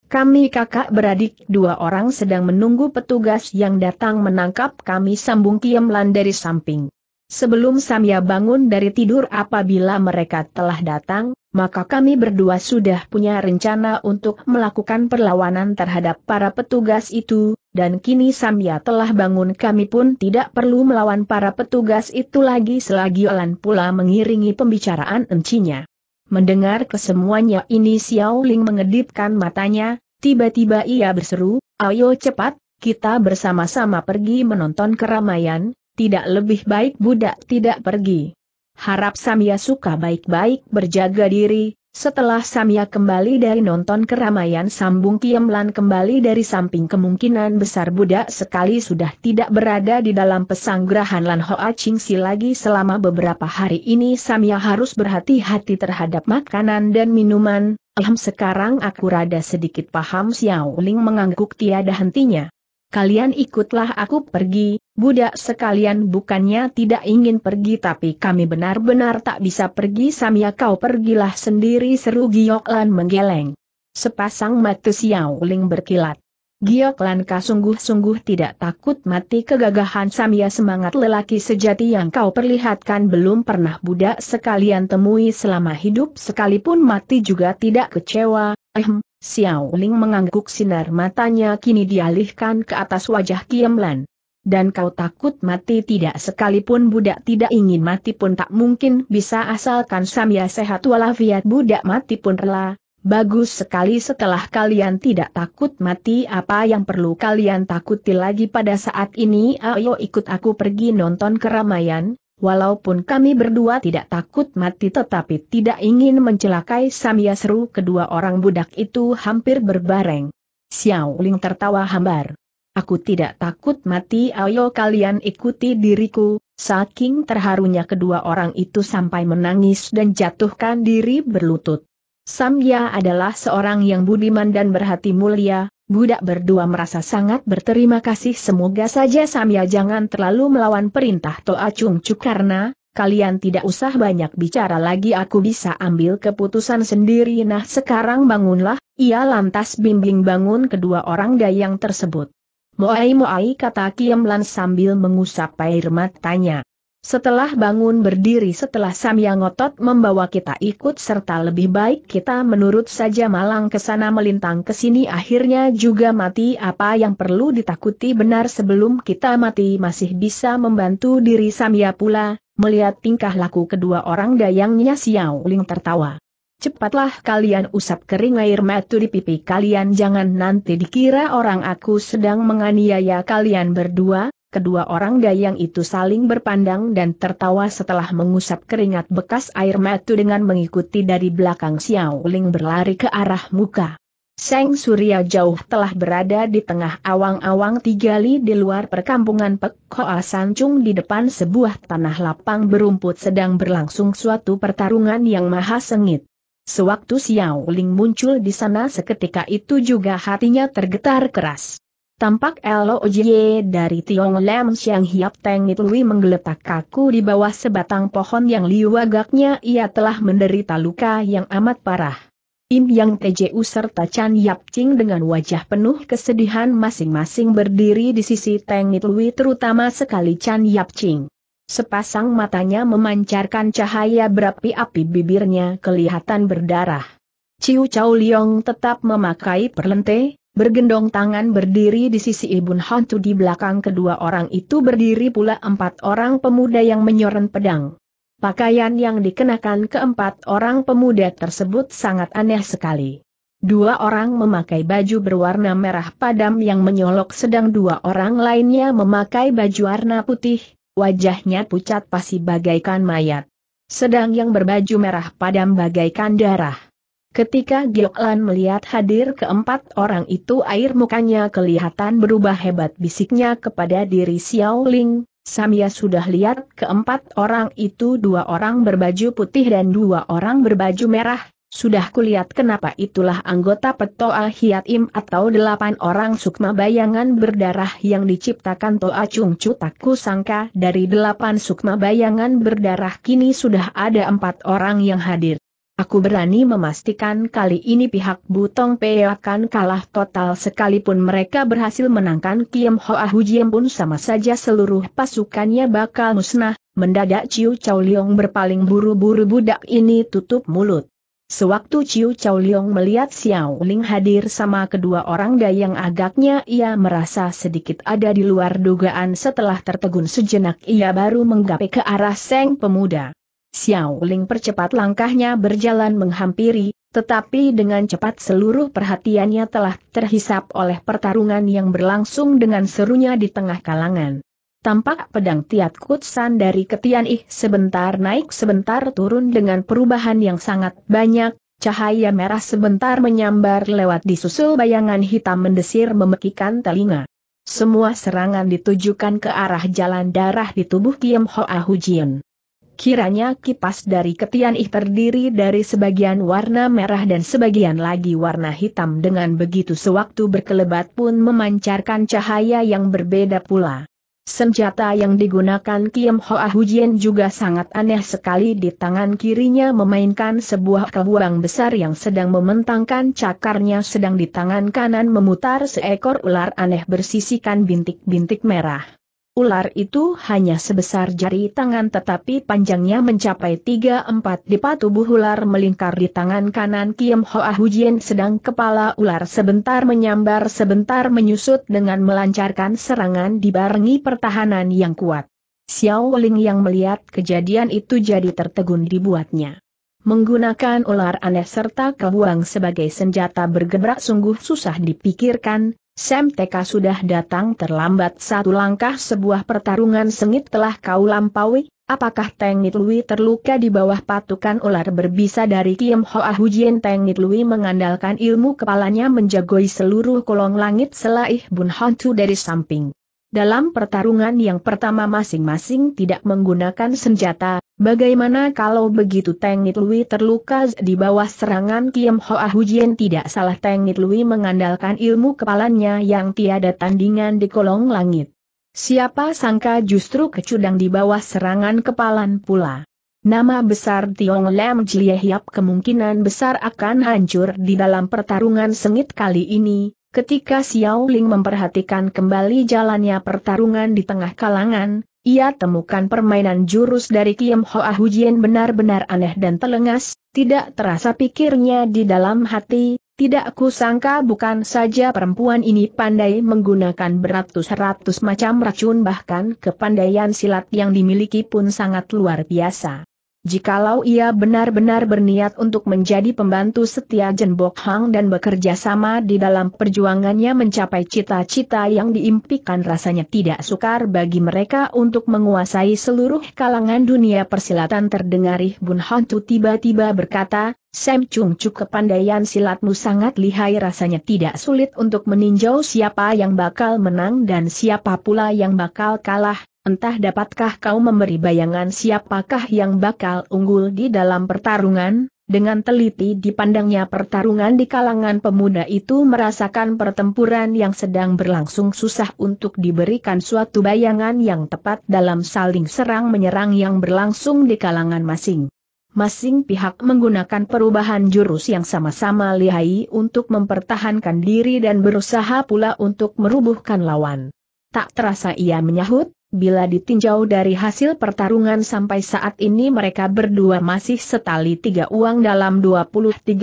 Kami kakak beradik dua orang sedang menunggu petugas yang datang menangkap kami sambung Kiam Lan dari samping. Sebelum Samya bangun dari tidur apabila mereka telah datang, maka kami berdua sudah punya rencana untuk melakukan perlawanan terhadap para petugas itu, dan kini Samya telah bangun kami pun tidak perlu melawan para petugas itu lagi selagi Alan pula mengiringi pembicaraan encinya. Mendengar kesemuanya ini Xiao Ling mengedipkan matanya, tiba-tiba ia berseru, ayo cepat, kita bersama-sama pergi menonton keramaian, tidak lebih baik budak tidak pergi. Harap Samia suka baik-baik berjaga diri, setelah Samia kembali dari nonton keramaian sambung Kiemlan kembali dari samping kemungkinan besar budak sekali sudah tidak berada di dalam pesanggrahan Lan Hoa Chingsi lagi selama beberapa hari ini Samia harus berhati-hati terhadap makanan dan minuman, Alhamdulillah, sekarang aku rada sedikit paham Xiao Ling mengangguk tiada hentinya. Kalian ikutlah aku pergi, Budak sekalian bukannya tidak ingin pergi tapi kami benar-benar tak bisa pergi Samia kau pergilah sendiri seru Gioklan menggeleng. Sepasang mata Xiaoling berkilat. Gioklan kau sungguh-sungguh tidak takut mati kegagahan Samia semangat lelaki sejati yang kau perlihatkan belum pernah budak sekalian temui selama hidup sekalipun mati juga tidak kecewa, ehm, Xiao Ling mengangguk sinar matanya kini dialihkan ke atas wajah Kiemlan dan kau takut mati tidak sekalipun budak tidak ingin mati pun tak mungkin bisa asalkan Samya sehat walafiat budak mati pun rela. Bagus sekali setelah kalian tidak takut mati apa yang perlu kalian takuti lagi pada saat ini ayo ikut aku pergi nonton keramaian, walaupun kami berdua tidak takut mati tetapi tidak ingin mencelakai Samya seru kedua orang budak itu hampir berbareng. Xiao Ling tertawa hambar. Aku tidak takut mati ayo kalian ikuti diriku, saking terharunya kedua orang itu sampai menangis dan jatuhkan diri berlutut. Samya adalah seorang yang budiman dan berhati mulia, budak berdua merasa sangat berterima kasih semoga saja Samya jangan terlalu melawan perintah Toa Chung Chu karena, kalian tidak usah banyak bicara lagi aku bisa ambil keputusan sendiri nah sekarang bangunlah, ia lantas bimbing bangun kedua orang dayang tersebut. Moai-moai kata Kiamlan sambil mengusap air matanya. Setelah bangun berdiri setelah Samyang Otot membawa kita ikut serta lebih baik kita menurut saja malang ke sana melintang ke sini akhirnya juga mati apa yang perlu ditakuti benar sebelum kita mati masih bisa membantu diri Samya pula, melihat tingkah laku kedua orang dayangnya Xiao Ling tertawa. Cepatlah kalian usap kering air mata di pipi kalian jangan nanti dikira orang aku sedang menganiaya kalian berdua, kedua orang dayang itu saling berpandang dan tertawa setelah mengusap keringat bekas air mata dengan mengikuti dari belakang Xiao Ling berlari ke arah muka. Seng Surya jauh telah berada di tengah awang-awang tiga li di luar perkampungan Pek Hoa Sancung di depan sebuah tanah lapang berumput sedang berlangsung suatu pertarungan yang maha sengit. Sewaktu Xiao Ling muncul di sana seketika itu juga hatinya tergetar keras. Tampak Ojie dari Tiong Lam Siang Hiap Teng Itui menggeletak kaku di bawah sebatang pohon yang liu ia telah menderita luka yang amat parah. Im Yang Teju serta Chan Yap Ching dengan wajah penuh kesedihan masing-masing berdiri di sisi Teng Nitului terutama sekali Chan Yap Ching. Sepasang matanya memancarkan cahaya berapi-api bibirnya kelihatan berdarah. Ciu Chao Liong tetap memakai perlente, bergendong tangan berdiri di sisi Ibun Hantu di belakang kedua orang itu berdiri pula empat orang pemuda yang menyoren pedang. Pakaian yang dikenakan keempat orang pemuda tersebut sangat aneh sekali. Dua orang memakai baju berwarna merah padam yang menyolok sedang dua orang lainnya memakai baju warna putih, Wajahnya pucat pasi bagaikan mayat. Sedang yang berbaju merah padam bagaikan darah. Ketika Gioklan melihat hadir keempat orang itu air mukanya kelihatan berubah hebat bisiknya kepada diri Xiao Ling, Samia sudah lihat keempat orang itu dua orang berbaju putih dan dua orang berbaju merah, sudah kulihat kenapa itulah anggota Petoa Hiat Im atau delapan orang sukma bayangan berdarah yang diciptakan Toa Chung tak sangka dari delapan sukma bayangan berdarah kini sudah ada empat orang yang hadir. Aku berani memastikan kali ini pihak Butong Pei akan kalah total sekalipun mereka berhasil menangkan Kiem Hoa Hujiem pun sama saja seluruh pasukannya bakal musnah, mendadak Ciu Chow Leong berpaling buru-buru budak ini tutup mulut. Sewaktu Ciu Chow Leong melihat Xiao Ling hadir sama kedua orang dayang agaknya ia merasa sedikit ada di luar dugaan setelah tertegun sejenak ia baru menggapai ke arah Seng Pemuda. Xiao Ling percepat langkahnya berjalan menghampiri, tetapi dengan cepat seluruh perhatiannya telah terhisap oleh pertarungan yang berlangsung dengan serunya di tengah kalangan. Tampak pedang Tiat Kutsan dari ketian ih sebentar naik sebentar turun dengan perubahan yang sangat banyak, cahaya merah sebentar menyambar lewat disusul bayangan hitam mendesir memekikan telinga. Semua serangan ditujukan ke arah jalan darah di tubuh Kim Hoa Hujian. Kiranya kipas dari ketian ih terdiri dari sebagian warna merah dan sebagian lagi warna hitam dengan begitu sewaktu berkelebat pun memancarkan cahaya yang berbeda pula. Senjata yang digunakan Kim Hoa Hujian juga sangat aneh sekali di tangan kirinya memainkan sebuah kebuang besar yang sedang mementangkan cakarnya sedang di tangan kanan memutar seekor ular aneh bersisikan bintik-bintik merah. Ular itu hanya sebesar jari tangan tetapi panjangnya mencapai 3-4 dipa tubuh ular melingkar di tangan kanan Kiem Ah Hujien sedang kepala ular sebentar menyambar sebentar menyusut dengan melancarkan serangan dibarengi pertahanan yang kuat. Xiao Ling yang melihat kejadian itu jadi tertegun dibuatnya. Menggunakan ular aneh serta kebuang sebagai senjata bergebrak sungguh susah dipikirkan, Sam TK sudah datang terlambat satu langkah sebuah pertarungan sengit telah kau lampaui, apakah Teng Nitlui terluka di bawah patukan ular berbisa dari Kiem Hoa Hujian Teng Nitlui mengandalkan ilmu kepalanya menjagoi seluruh kolong langit selaih Bun Hantu dari samping. Dalam pertarungan yang pertama masing-masing tidak menggunakan senjata, Bagaimana kalau begitu Teng Nitlui terluka di bawah serangan Kiam Hoa Hujien tidak salah Teng Nitlui mengandalkan ilmu kepalanya yang tiada tandingan di kolong langit. Siapa sangka justru kecudang di bawah serangan kepalan pula. Nama besar Tiong Lam Jie Hiap kemungkinan besar akan hancur di dalam pertarungan sengit kali ini, ketika Xiao Ling memperhatikan kembali jalannya pertarungan di tengah kalangan, ia temukan permainan jurus dari Kiem Hoa Hujien benar-benar aneh dan telengas, tidak terasa pikirnya di dalam hati, tidak kusangka bukan saja perempuan ini pandai menggunakan beratus-ratus macam racun bahkan kepandaian silat yang dimiliki pun sangat luar biasa. Jikalau ia benar-benar berniat untuk menjadi pembantu setia Jen Hang dan bekerja sama di dalam perjuangannya mencapai cita-cita yang diimpikan rasanya tidak sukar bagi mereka untuk menguasai seluruh kalangan dunia persilatan terdengar Bun Hantu tiba-tiba berkata, Sam Chung Chuk kepandaian silatmu sangat lihai rasanya tidak sulit untuk meninjau siapa yang bakal menang dan siapa pula yang bakal kalah, Entah dapatkah kau memberi bayangan siapakah yang bakal unggul di dalam pertarungan? Dengan teliti dipandangnya pertarungan di kalangan pemuda itu merasakan pertempuran yang sedang berlangsung susah untuk diberikan suatu bayangan yang tepat dalam saling serang-menyerang yang berlangsung di kalangan masing. Masing pihak menggunakan perubahan jurus yang sama-sama lihai untuk mempertahankan diri dan berusaha pula untuk merubuhkan lawan. Tak terasa ia menyahut, bila ditinjau dari hasil pertarungan sampai saat ini mereka berdua masih setali tiga uang dalam 20-30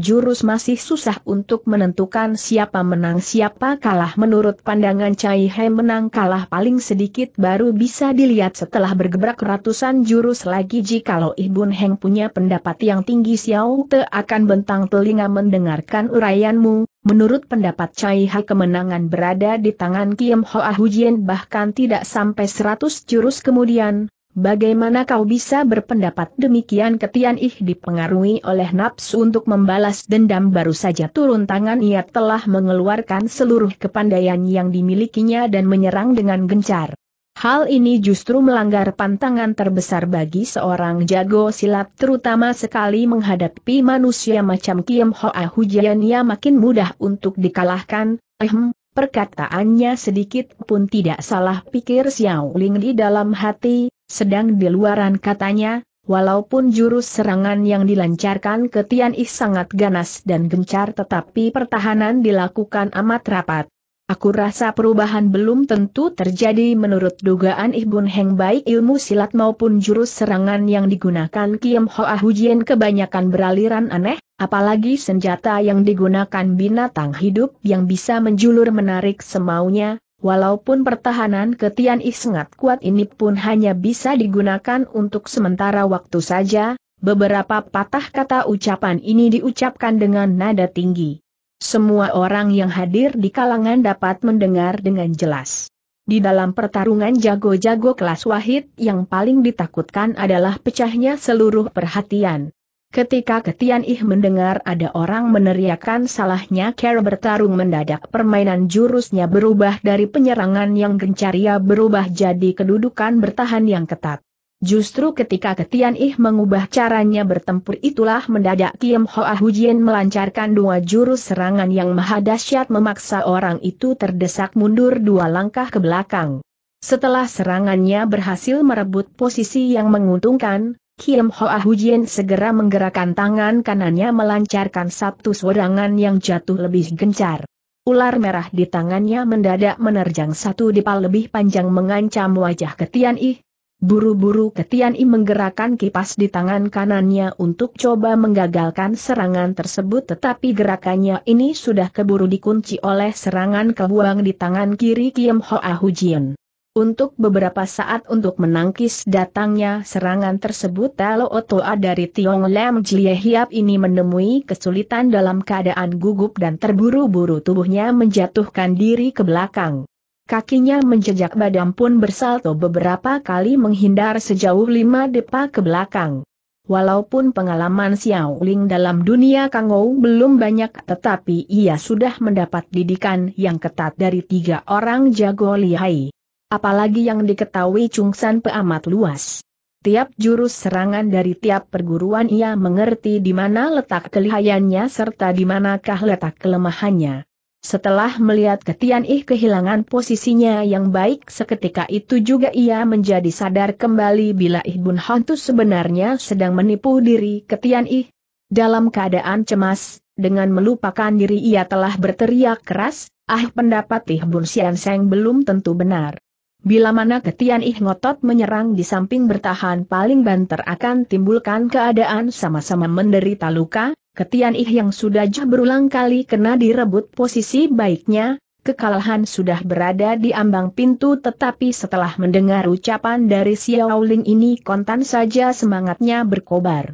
jurus masih susah untuk menentukan siapa menang siapa kalah menurut pandangan Cai He menang kalah paling sedikit baru bisa dilihat setelah bergebrak ratusan jurus lagi jikalau Ibun Heng punya pendapat yang tinggi Xiao Te akan bentang telinga mendengarkan uraianmu, Menurut pendapat Chai Ha kemenangan berada di tangan Kiem Hoa Hujien bahkan tidak sampai seratus jurus kemudian, bagaimana kau bisa berpendapat demikian ketian ih dipengaruhi oleh nafsu untuk membalas dendam baru saja turun tangan ia telah mengeluarkan seluruh kepandaian yang dimilikinya dan menyerang dengan gencar. Hal ini justru melanggar pantangan terbesar bagi seorang jago silat terutama sekali menghadapi manusia macam Kiem Hoa ah hujiannya makin mudah untuk dikalahkan, ehm, perkataannya sedikit pun tidak salah pikir Xiao Ling di dalam hati, sedang di luaran katanya, Walaupun jurus serangan yang dilancarkan ke Tian Ih sangat ganas dan gencar tetapi pertahanan dilakukan amat rapat, Aku rasa perubahan belum tentu terjadi menurut dugaan Ibun Heng baik ilmu silat maupun jurus serangan yang digunakan Kim Hoa Hujien kebanyakan beraliran aneh, apalagi senjata yang digunakan binatang hidup yang bisa menjulur menarik semaunya, walaupun pertahanan ketian isngat kuat ini pun hanya bisa digunakan untuk sementara waktu saja, beberapa patah kata ucapan ini diucapkan dengan nada tinggi. Semua orang yang hadir di kalangan dapat mendengar dengan jelas. Di dalam pertarungan jago-jago kelas wahid yang paling ditakutkan adalah pecahnya seluruh perhatian. Ketika Ketian Ih mendengar ada orang meneriakkan salahnya Ker bertarung mendadak permainan jurusnya berubah dari penyerangan yang gencaria berubah jadi kedudukan bertahan yang ketat. Justru ketika Ketian Ih mengubah caranya bertempur itulah mendadak Kim Hoa Hujien melancarkan dua jurus serangan yang maha dahsyat memaksa orang itu terdesak mundur dua langkah ke belakang. Setelah serangannya berhasil merebut posisi yang menguntungkan, Kim Hoa Hujien segera menggerakkan tangan kanannya melancarkan satu serangan yang jatuh lebih gencar. Ular merah di tangannya mendadak menerjang satu dipal lebih panjang mengancam wajah Ketian Ih, Buru-buru Ketian I menggerakkan kipas di tangan kanannya untuk coba menggagalkan serangan tersebut tetapi gerakannya ini sudah keburu dikunci oleh serangan kebuang di tangan kiri Kiem Hoa Hujian. Untuk beberapa saat untuk menangkis datangnya serangan tersebut Telo Otoa dari Tiong Lam Jie Hiap ini menemui kesulitan dalam keadaan gugup dan terburu-buru tubuhnya menjatuhkan diri ke belakang. Kakinya menjejak badan pun bersalto beberapa kali menghindar sejauh lima depa ke belakang. Walaupun pengalaman Xiao Ling dalam dunia Kangou belum banyak tetapi ia sudah mendapat didikan yang ketat dari tiga orang jago lihai. Apalagi yang diketahui Chung San peamat luas. Tiap jurus serangan dari tiap perguruan ia mengerti di mana letak kelihayannya serta di manakah letak kelemahannya. Setelah melihat Ketian Ih kehilangan posisinya yang baik seketika itu juga ia menjadi sadar kembali bila Ih Bun Hantu sebenarnya sedang menipu diri Ketian Ih. Dalam keadaan cemas, dengan melupakan diri ia telah berteriak keras, ah pendapat Ih Bun Sian Seng belum tentu benar. Bila mana Ketian Ih ngotot menyerang di samping bertahan paling banter akan timbulkan keadaan sama-sama menderita luka, Ketian Ih yang sudah jah berulang kali kena direbut posisi baiknya, kekalahan sudah berada di ambang pintu tetapi setelah mendengar ucapan dari Xiao Ling ini kontan saja semangatnya berkobar.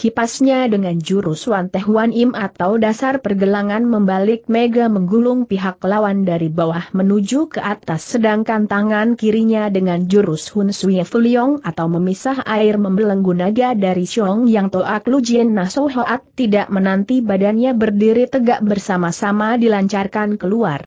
Kipasnya dengan jurus Wan Teh Wan Im atau dasar pergelangan membalik mega menggulung pihak lawan dari bawah menuju ke atas sedangkan tangan kirinya dengan jurus Hun Sui Fuliong atau memisah air membelenggu naga dari Xiong Yang Toak Lu Jien Nasuhoat tidak menanti badannya berdiri tegak bersama-sama dilancarkan keluar.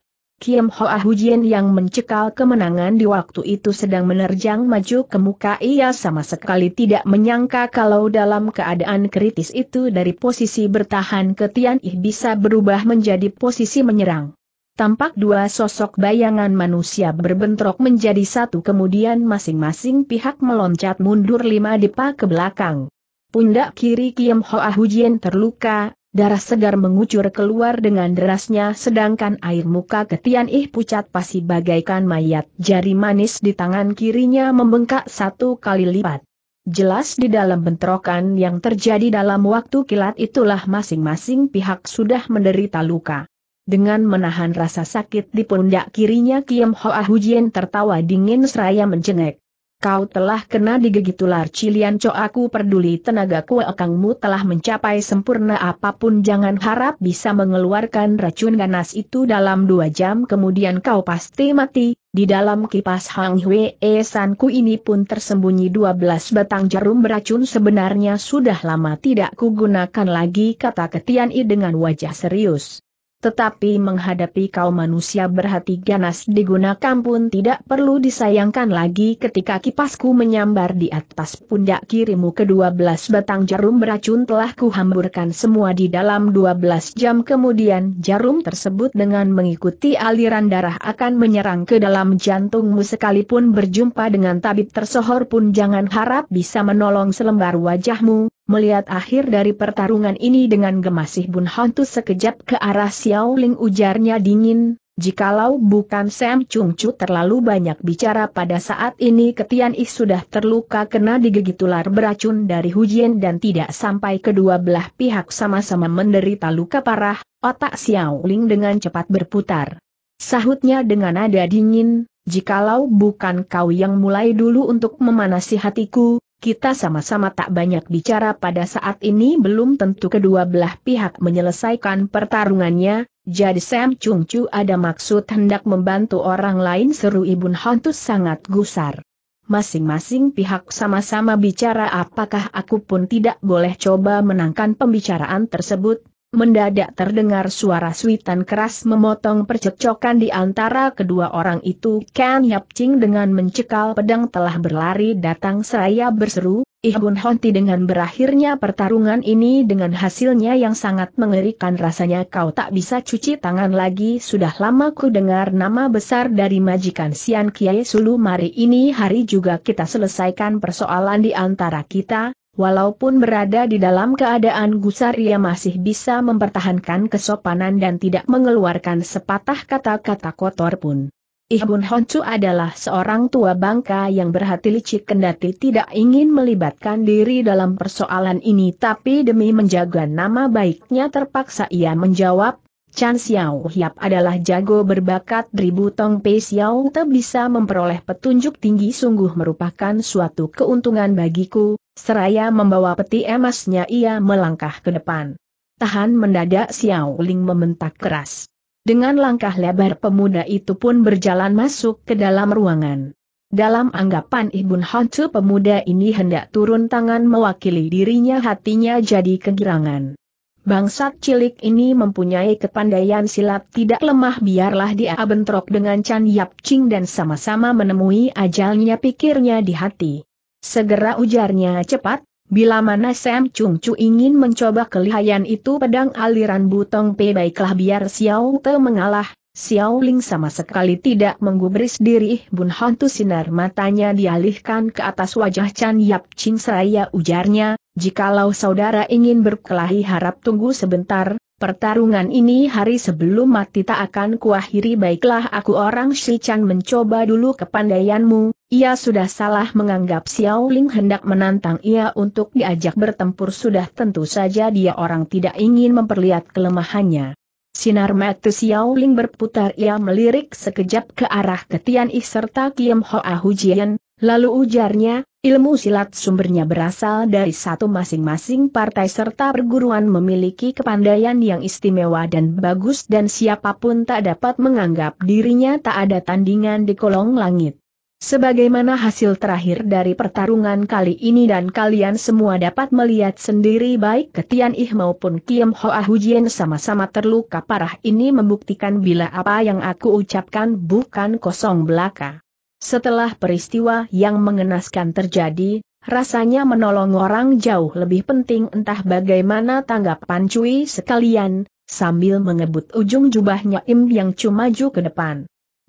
Kim Hoa Hujian yang mencekal kemenangan di waktu itu sedang menerjang maju ke muka ia sama sekali tidak menyangka kalau dalam keadaan kritis itu dari posisi bertahan ke Tian Ih bisa berubah menjadi posisi menyerang. Tampak dua sosok bayangan manusia berbentrok menjadi satu kemudian masing-masing pihak meloncat mundur lima depa ke belakang. Pundak kiri Kim Hoa Hujian terluka, Darah segar mengucur keluar dengan derasnya sedangkan air muka Ketian Ih pucat pasti bagaikan mayat. Jari manis di tangan kirinya membengkak satu kali lipat. Jelas di dalam bentrokan yang terjadi dalam waktu kilat itulah masing-masing pihak sudah menderita luka. Dengan menahan rasa sakit di pundak kirinya Kiem Hoa Hujien tertawa dingin seraya menjengek. Kau telah kena digigit ular Cilianco aku peduli tenaga kuekangmu telah mencapai sempurna apapun jangan harap bisa mengeluarkan racun ganas itu dalam dua jam kemudian kau pasti mati, di dalam kipas Hang Hwee, Sanku ini pun tersembunyi 12 batang jarum beracun sebenarnya sudah lama tidak kugunakan lagi kata Ketian I dengan wajah serius. Tetapi menghadapi kaum manusia berhati ganas digunakan pun tidak perlu disayangkan lagi ketika kipasku menyambar di atas pundak kirimu ke dua belas batang jarum beracun telah kuhamburkan semua di dalam dua belas jam kemudian jarum tersebut dengan mengikuti aliran darah akan menyerang ke dalam jantungmu sekalipun berjumpa dengan tabib tersohor pun jangan harap bisa menolong selembar wajahmu, Melihat akhir dari pertarungan ini dengan gemasih Bun Hantu sekejap ke arah Xiao Ling ujarnya dingin, jikalau bukan Sam Chung Chu terlalu banyak bicara pada saat ini Ketian Ih sudah terluka kena digigit ular beracun dari Hujian dan tidak sampai kedua belah pihak sama-sama menderita luka parah, otak Xiao Ling dengan cepat berputar. Sahutnya dengan nada dingin, jikalau bukan kau yang mulai dulu untuk memanasi hatiku, kita sama-sama tak banyak bicara pada saat ini belum tentu kedua belah pihak menyelesaikan pertarungannya, jadi Sam Chung Chu ada maksud hendak membantu orang lain seru Ibun hantu sangat gusar. Masing-masing pihak sama-sama bicara apakah aku pun tidak boleh coba menangkan pembicaraan tersebut, mendadak terdengar suara suitan keras memotong percekcokan di antara kedua orang itu. Ken Yap Ching dengan mencekal pedang telah berlari datang seraya berseru, Ih Bun Honti dengan berakhirnya pertarungan ini dengan hasilnya yang sangat mengerikan rasanya kau tak bisa cuci tangan lagi sudah lama ku dengar nama besar dari majikan Sian Kiai Sulu mari ini hari juga kita selesaikan persoalan di antara kita, Walaupun berada di dalam keadaan gusar ia masih bisa mempertahankan kesopanan dan tidak mengeluarkan sepatah kata-kata kotor pun. Ibun Honcu adalah seorang tua bangka yang berhati licik kendati tidak ingin melibatkan diri dalam persoalan ini tapi demi menjaga nama baiknya terpaksa ia menjawab, Chan Xiao Hiap adalah jago berbakat ribu Tong Pei Xiao Te bisa memperoleh petunjuk tinggi sungguh merupakan suatu keuntungan bagiku, Seraya membawa peti emasnya ia melangkah ke depan. Tahan mendadak Xiao Ling membentak keras. Dengan langkah lebar pemuda itu pun berjalan masuk ke dalam ruangan. Dalam anggapan Ibun Hantu pemuda ini hendak turun tangan mewakili dirinya hatinya jadi kegirangan. Bangsat cilik ini mempunyai kepandaian silat tidak lemah biarlah dia bentrok dengan Chan Yap Ching dan sama-sama menemui ajalnya pikirnya di hati. Segera ujarnya cepat, bila mana Sam Chung Chu ingin mencoba kelihayan itu pedang aliran butong pe baiklah biar Xiao Te mengalah, Xiao Ling sama sekali tidak menggubris diri Bun Hantu sinar matanya dialihkan ke atas wajah Chan Yap Ching seraya ujarnya, jikalau saudara ingin berkelahi harap tunggu sebentar, pertarungan ini hari sebelum mati tak akan kuakhiri baiklah aku orang Shi Chan mencoba dulu kepandaianmu, ia sudah salah menganggap Xiao Ling hendak menantang ia untuk diajak bertempur sudah tentu saja dia orang tidak ingin memperlihat kelemahannya. Sinar mata Xiao Ling berputar ia melirik sekejap ke arah Ketian Ih serta Kiem Ahu Hujian, lalu ujarnya, ilmu silat sumbernya berasal dari satu masing-masing partai serta perguruan memiliki kepandaian yang istimewa dan bagus dan siapapun tak dapat menganggap dirinya tak ada tandingan di kolong langit. Sebagaimana hasil terakhir dari pertarungan kali ini dan kalian semua dapat melihat sendiri baik Ketian Ih maupun Kiem Hoa Hujien sama-sama terluka parah ini membuktikan bila apa yang aku ucapkan bukan kosong belaka. Setelah peristiwa yang mengenaskan terjadi, rasanya menolong orang jauh lebih penting entah bagaimana tanggapan Cui sekalian, sambil mengebut ujung jubahnya Im yang cuma maju ke depan.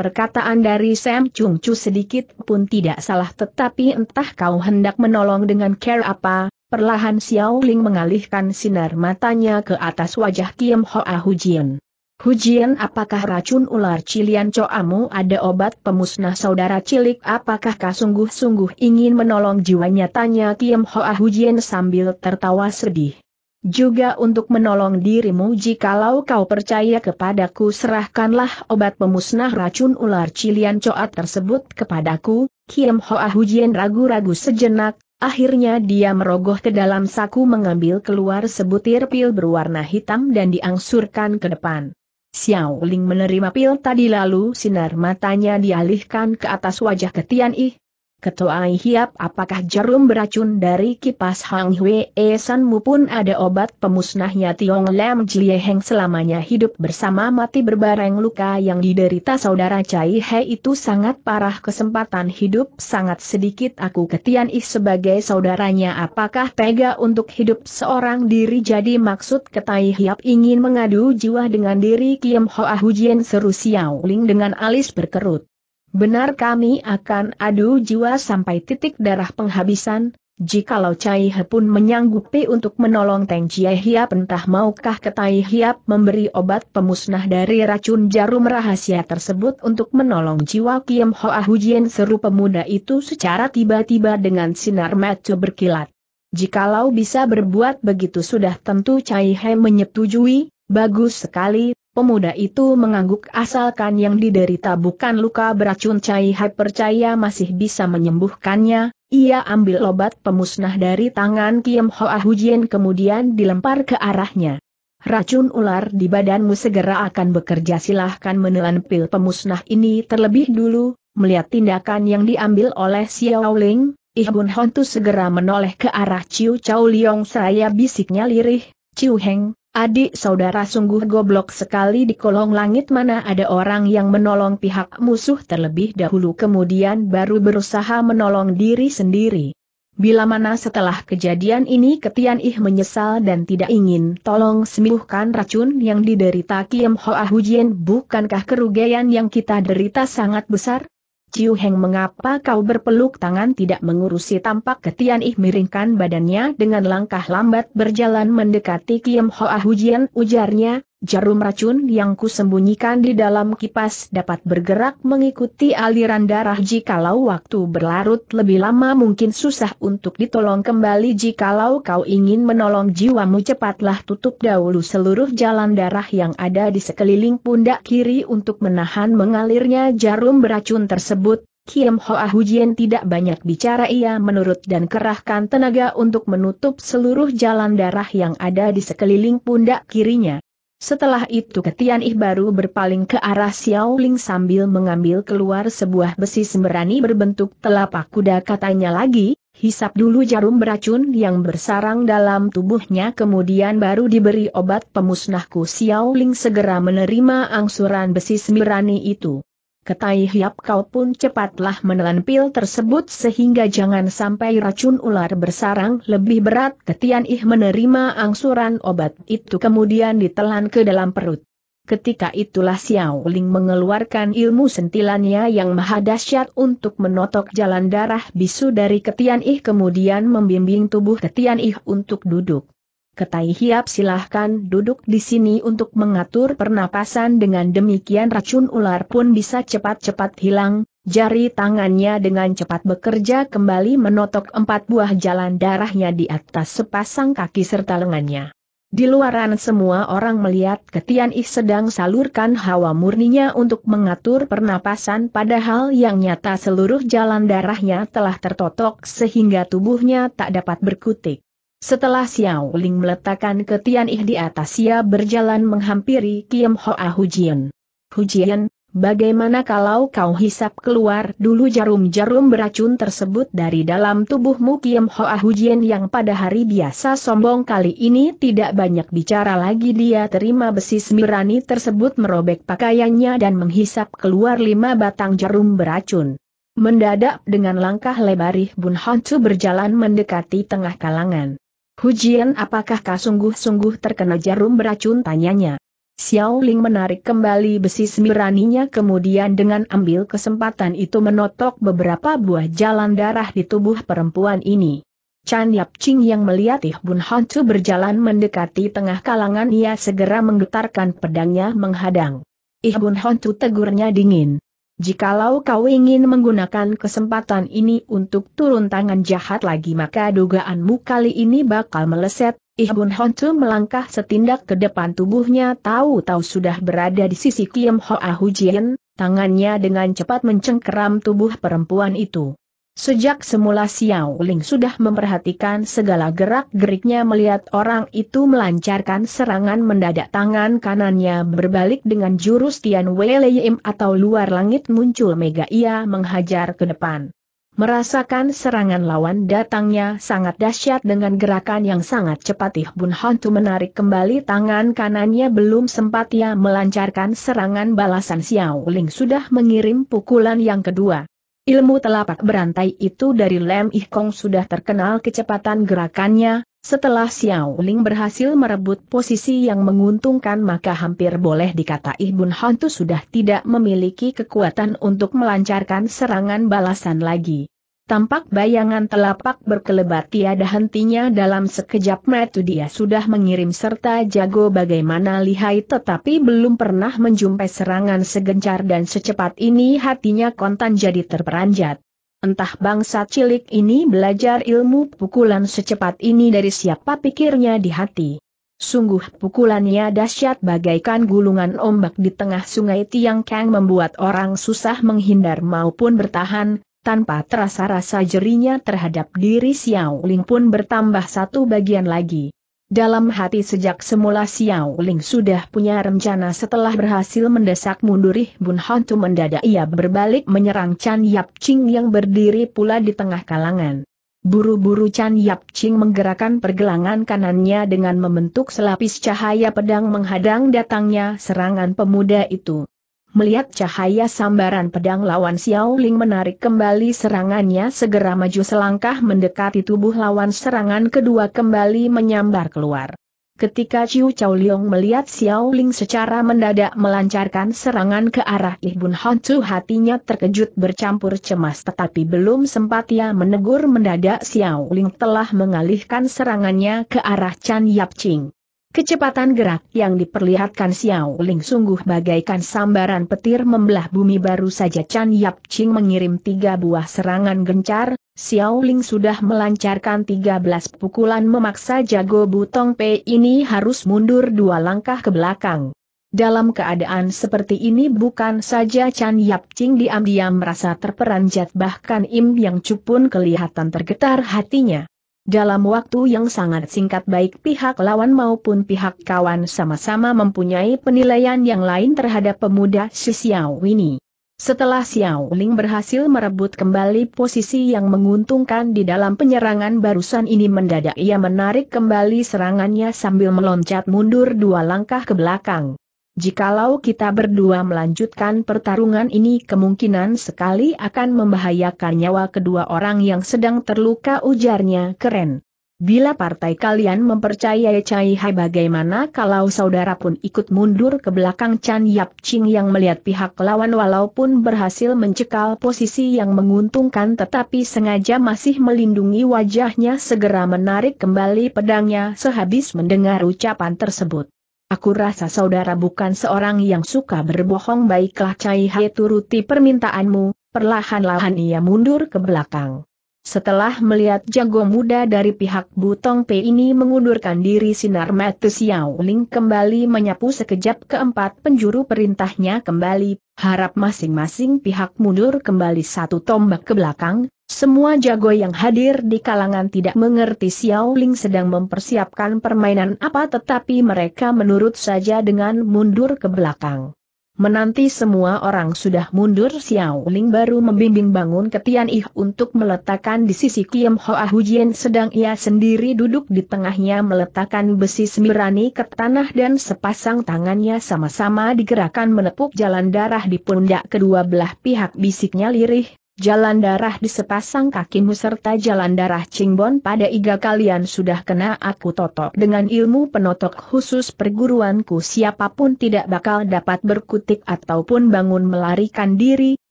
Perkataan dari Sam Chung Chu sedikit pun tidak salah tetapi entah kau hendak menolong dengan care apa, perlahan Xiao Ling mengalihkan sinar matanya ke atas wajah Kim Hoa Hujian. Hujian apakah racun ular cilian coamu ada obat pemusnah saudara cilik apakah kau sungguh-sungguh ingin menolong jiwanya tanya Kim Hoa Hujian sambil tertawa sedih. Juga untuk menolong dirimu jikalau kau percaya kepadaku serahkanlah obat pemusnah racun ular cilian coat tersebut kepadaku, Kiem Hoa Hujian ragu-ragu sejenak, akhirnya dia merogoh ke dalam saku mengambil keluar sebutir pil berwarna hitam dan diangsurkan ke depan. Xiao Ling menerima pil tadi lalu sinar matanya dialihkan ke atas wajah Ketian Ih, Ketua Hiap apakah jarum beracun dari kipas Hang Hwee Sanmu pun ada obat pemusnahnya Tiong Lam Jie Heng selamanya hidup bersama mati berbareng luka yang diderita saudara Chai He itu sangat parah kesempatan hidup sangat sedikit aku ketian ih sebagai saudaranya apakah tega untuk hidup seorang diri jadi maksud ketai Hiap ingin mengadu jiwa dengan diri Kim Hoa Hujian seru Xiao Ling dengan alis berkerut. Benar kami akan adu jiwa sampai titik darah penghabisan, Jikalau Cai He pun menyanggupi untuk menolong Teng Chie Hiap entah maukah Tai Hiap memberi obat pemusnah dari racun jarum rahasia tersebut untuk menolong jiwa Kiem Hoa Hujien seru pemuda itu secara tiba-tiba dengan sinar mata berkilat. Jikalau bisa berbuat begitu sudah tentu Cai He menyetujui, Bagus sekali, pemuda itu mengangguk asalkan yang diderita bukan luka beracun Cai Hai percaya masih bisa menyembuhkannya, ia ambil obat pemusnah dari tangan Kiem Hoa Hujien kemudian dilempar ke arahnya. Racun ular di badanmu segera akan bekerja silahkan menelan pil pemusnah ini terlebih dulu, melihat tindakan yang diambil oleh Xiao Ling, Ihbun Hontu segera menoleh ke arah Ciu Chow Liong Saya bisiknya lirih, Ciu Heng, Adik saudara sungguh goblok sekali di kolong langit mana ada orang yang menolong pihak musuh terlebih dahulu kemudian baru berusaha menolong diri sendiri. Bila mana setelah kejadian ini Ketian Ih menyesal dan tidak ingin tolong sembuhkan racun yang diderita Kiem Hoa Hujien bukankah kerugian yang kita derita sangat besar? Ciu Heng mengapa kau berpeluk tangan tidak mengurusi tampak ketian ih miringkan badannya dengan langkah lambat berjalan mendekati Kiem Hoa Hujian ujarnya, jarum racun yang kusembunyikan di dalam kipas dapat bergerak mengikuti aliran darah jikalau waktu berlarut lebih lama mungkin susah untuk ditolong kembali jikalau kau ingin menolong jiwamu cepatlah tutup dahulu seluruh jalan darah yang ada di sekeliling pundak kiri untuk menahan mengalirnya jarum beracun tersebut. Kim Hoa Hujian tidak banyak bicara ia menurut dan kerahkan tenaga untuk menutup seluruh jalan darah yang ada di sekeliling pundak kirinya. Setelah itu Ketian Ih baru berpaling ke arah Xiao Ling sambil mengambil keluar sebuah besi semberani berbentuk telapak kuda katanya lagi, hisap dulu jarum beracun yang bersarang dalam tubuhnya kemudian baru diberi obat pemusnahku Xiao Ling segera menerima angsuran besi semberani itu. Ketai Hiap kau pun cepatlah menelan pil tersebut sehingga jangan sampai racun ular bersarang lebih berat. Ketian Ih menerima angsuran obat itu kemudian ditelan ke dalam perut. Ketika itulah Xiao Ling mengeluarkan ilmu sentilannya yang maha dahsyat untuk menotok jalan darah bisu dari Ketian Ih kemudian membimbing tubuh Ketian Ih untuk duduk. Ketai Hiap silahkan duduk di sini untuk mengatur pernapasan dengan demikian racun ular pun bisa cepat-cepat hilang, jari tangannya dengan cepat bekerja kembali menotok empat buah jalan darahnya di atas sepasang kaki serta lengannya. Di luaran semua orang melihat Ketian Ih sedang salurkan hawa murninya untuk mengatur pernapasan padahal yang nyata seluruh jalan darahnya telah tertotok sehingga tubuhnya tak dapat berkutik. Setelah Xiao Ling meletakkan ketian ih di atas ia berjalan menghampiri Kiem Hoa Hujian. Hujian, bagaimana kalau kau hisap keluar dulu jarum-jarum beracun tersebut dari dalam tubuhmu Kiem Hoa Hujian yang pada hari biasa sombong kali ini tidak banyak bicara lagi dia terima besi semirani tersebut merobek pakaiannya dan menghisap keluar lima batang jarum beracun. Mendadak dengan langkah lebarih Bun Hancu berjalan mendekati tengah kalangan. Hujian apakah kau sungguh-sungguh terkena jarum beracun tanyanya. Xiao Ling menarik kembali besi semiraninya kemudian dengan ambil kesempatan itu menotok beberapa buah jalan darah di tubuh perempuan ini. Chan Yap Ching yang melihat Ih Bun Chu berjalan mendekati tengah kalangan ia segera menggetarkan pedangnya menghadang. Ih Bun Chu tegurnya dingin. Jikalau kau ingin menggunakan kesempatan ini untuk turun tangan jahat lagi maka dugaanmu kali ini bakal meleset. Ihbun Honcu melangkah setindak ke depan tubuhnya tahu-tahu sudah berada di sisi Kim Hoa Hujien, tangannya dengan cepat mencengkeram tubuh perempuan itu. Sejak semula Xiao Ling sudah memperhatikan segala gerak-geriknya melihat orang itu melancarkan serangan mendadak tangan kanannya berbalik dengan jurus Tian Wei Leim atau luar langit muncul mega ia menghajar ke depan. Merasakan serangan lawan datangnya sangat dahsyat dengan gerakan yang sangat cepat Ih Bun Hantu menarik kembali tangan kanannya belum sempat ia melancarkan serangan balasan Xiao Ling sudah mengirim pukulan yang kedua. Ilmu telapak berantai itu dari Lem Ih Kong sudah terkenal kecepatan gerakannya, setelah Xiao Ling berhasil merebut posisi yang menguntungkan maka hampir boleh dikata Ibun Hantu sudah tidak memiliki kekuatan untuk melancarkan serangan balasan lagi. Tampak bayangan telapak berkelebat tiada hentinya dalam sekejap mata dia sudah mengirim serta jago bagaimana lihai tetapi belum pernah menjumpai serangan segencar dan secepat ini hatinya kontan jadi terperanjat. Entah bangsa cilik ini belajar ilmu pukulan secepat ini dari siapa pikirnya di hati. Sungguh pukulannya dahsyat bagaikan gulungan ombak di tengah sungai Tiang Kang membuat orang susah menghindar maupun bertahan, tanpa terasa rasa jerinya terhadap diri Xiao Ling pun bertambah satu bagian lagi. Dalam hati sejak semula Xiao Ling sudah punya rencana setelah berhasil mendesak mundurih Bun Hantu mendadak ia berbalik menyerang Chan Yap Ching yang berdiri pula di tengah kalangan. Buru-buru Chan Yap Ching menggerakkan pergelangan kanannya dengan membentuk selapis cahaya pedang menghadang datangnya serangan pemuda itu. Melihat cahaya sambaran pedang lawan Xiao Ling menarik kembali serangannya segera maju selangkah mendekati tubuh lawan serangan kedua kembali menyambar keluar. Ketika Chiu Chao Liong melihat Xiao Ling secara mendadak melancarkan serangan ke arah Ih Bun Chu hatinya terkejut bercampur cemas tetapi belum sempat ia menegur mendadak Xiao Ling telah mengalihkan serangannya ke arah Chan Yap Ching. Kecepatan gerak yang diperlihatkan Xiao Ling sungguh bagaikan sambaran petir membelah bumi baru saja Chan Yap Ching mengirim tiga buah serangan gencar, Xiao Ling sudah melancarkan tiga belas pukulan memaksa jago butong P ini harus mundur dua langkah ke belakang. Dalam keadaan seperti ini bukan saja Chan Yap Ching diam-diam merasa terperanjat bahkan Im Yang Chu pun kelihatan tergetar hatinya. Dalam waktu yang sangat singkat baik pihak lawan maupun pihak kawan sama-sama mempunyai penilaian yang lain terhadap pemuda si Xiao ini. Setelah Xiao Ling berhasil merebut kembali posisi yang menguntungkan di dalam penyerangan barusan ini mendadak ia menarik kembali serangannya sambil meloncat mundur dua langkah ke belakang. Jikalau kita berdua melanjutkan pertarungan ini kemungkinan sekali akan membahayakan nyawa kedua orang yang sedang terluka ujarnya keren. Bila partai kalian mempercayai Chai Hai bagaimana kalau saudara pun ikut mundur ke belakang Chan Yap Ching yang melihat pihak lawan walaupun berhasil mencekal posisi yang menguntungkan tetapi sengaja masih melindungi wajahnya segera menarik kembali pedangnya sehabis mendengar ucapan tersebut. Aku rasa saudara bukan seorang yang suka berbohong baiklah Cai Hai turuti permintaanmu, perlahan-lahan ia mundur ke belakang. Setelah melihat jago muda dari pihak Butong Pei ini mengundurkan diri sinar mata Xiao Ling kembali menyapu sekejap keempat penjuru perintahnya kembali, harap masing-masing pihak mundur kembali satu tombak ke belakang, semua jago yang hadir di kalangan tidak mengerti Xiao Ling sedang mempersiapkan permainan apa tetapi mereka menurut saja dengan mundur ke belakang. Menanti semua orang sudah mundur Xiao Ling baru membimbing bangun ketian ih untuk meletakkan di sisi Kiem Hoa Hujian sedang ia sendiri duduk di tengahnya meletakkan besi semirani ke tanah dan sepasang tangannya sama-sama digerakkan menepuk jalan darah di pundak kedua belah pihak bisiknya lirih jalan darah di sepasang kakimu serta jalan darah Cingbon pada iga kalian sudah kena aku totok. Dengan ilmu penotok khusus perguruanku siapapun tidak bakal dapat berkutik ataupun bangun melarikan diri,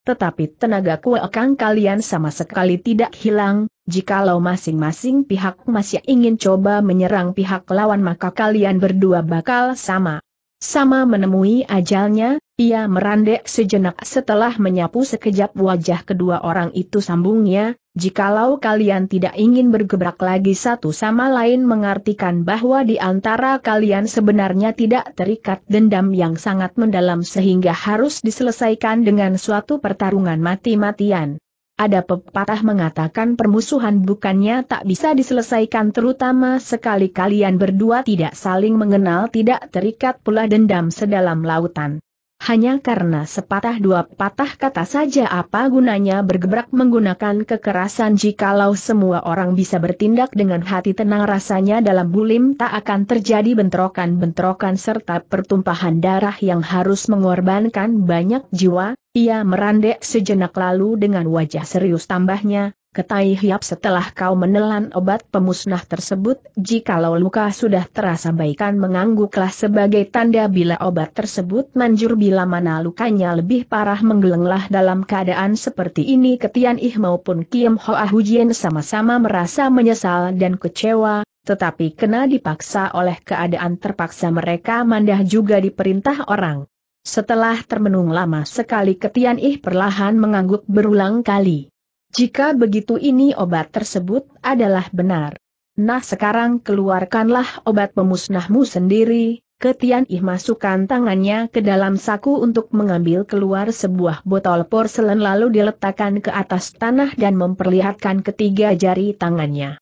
tetapi tenaga akan kalian sama sekali tidak hilang, jikalau masing-masing pihak masih ingin coba menyerang pihak lawan maka kalian berdua bakal sama. Sama menemui ajalnya, ia merandek sejenak setelah menyapu sekejap wajah kedua orang itu sambungnya, jikalau kalian tidak ingin bergebrak lagi satu sama lain mengartikan bahwa di antara kalian sebenarnya tidak terikat dendam yang sangat mendalam sehingga harus diselesaikan dengan suatu pertarungan mati-matian. Ada pepatah mengatakan permusuhan bukannya tak bisa diselesaikan terutama sekali kalian berdua tidak saling mengenal tidak terikat pula dendam sedalam lautan. Hanya karena sepatah dua patah kata saja apa gunanya bergebrak menggunakan kekerasan jikalau semua orang bisa bertindak dengan hati tenang rasanya dalam bulim tak akan terjadi bentrokan-bentrokan serta pertumpahan darah yang harus mengorbankan banyak jiwa, ia merandek sejenak lalu dengan wajah serius tambahnya, Ketai hiap setelah kau menelan obat pemusnah tersebut, jikalau luka sudah terasa baikan mengangguklah sebagai tanda bila obat tersebut manjur bila mana lukanya lebih parah menggelenglah dalam keadaan seperti ini Ketian Ih maupun Kim Hoa Hujien sama-sama merasa menyesal dan kecewa, tetapi kena dipaksa oleh keadaan terpaksa mereka mandah juga diperintah orang. Setelah termenung lama sekali Ketian Ih perlahan mengangguk berulang kali. Jika begitu ini obat tersebut adalah benar. Nah sekarang keluarkanlah obat pemusnahmu sendiri, Ketian Ih masukkan tangannya ke dalam saku untuk mengambil keluar sebuah botol porselen lalu diletakkan ke atas tanah dan memperlihatkan ketiga jari tangannya.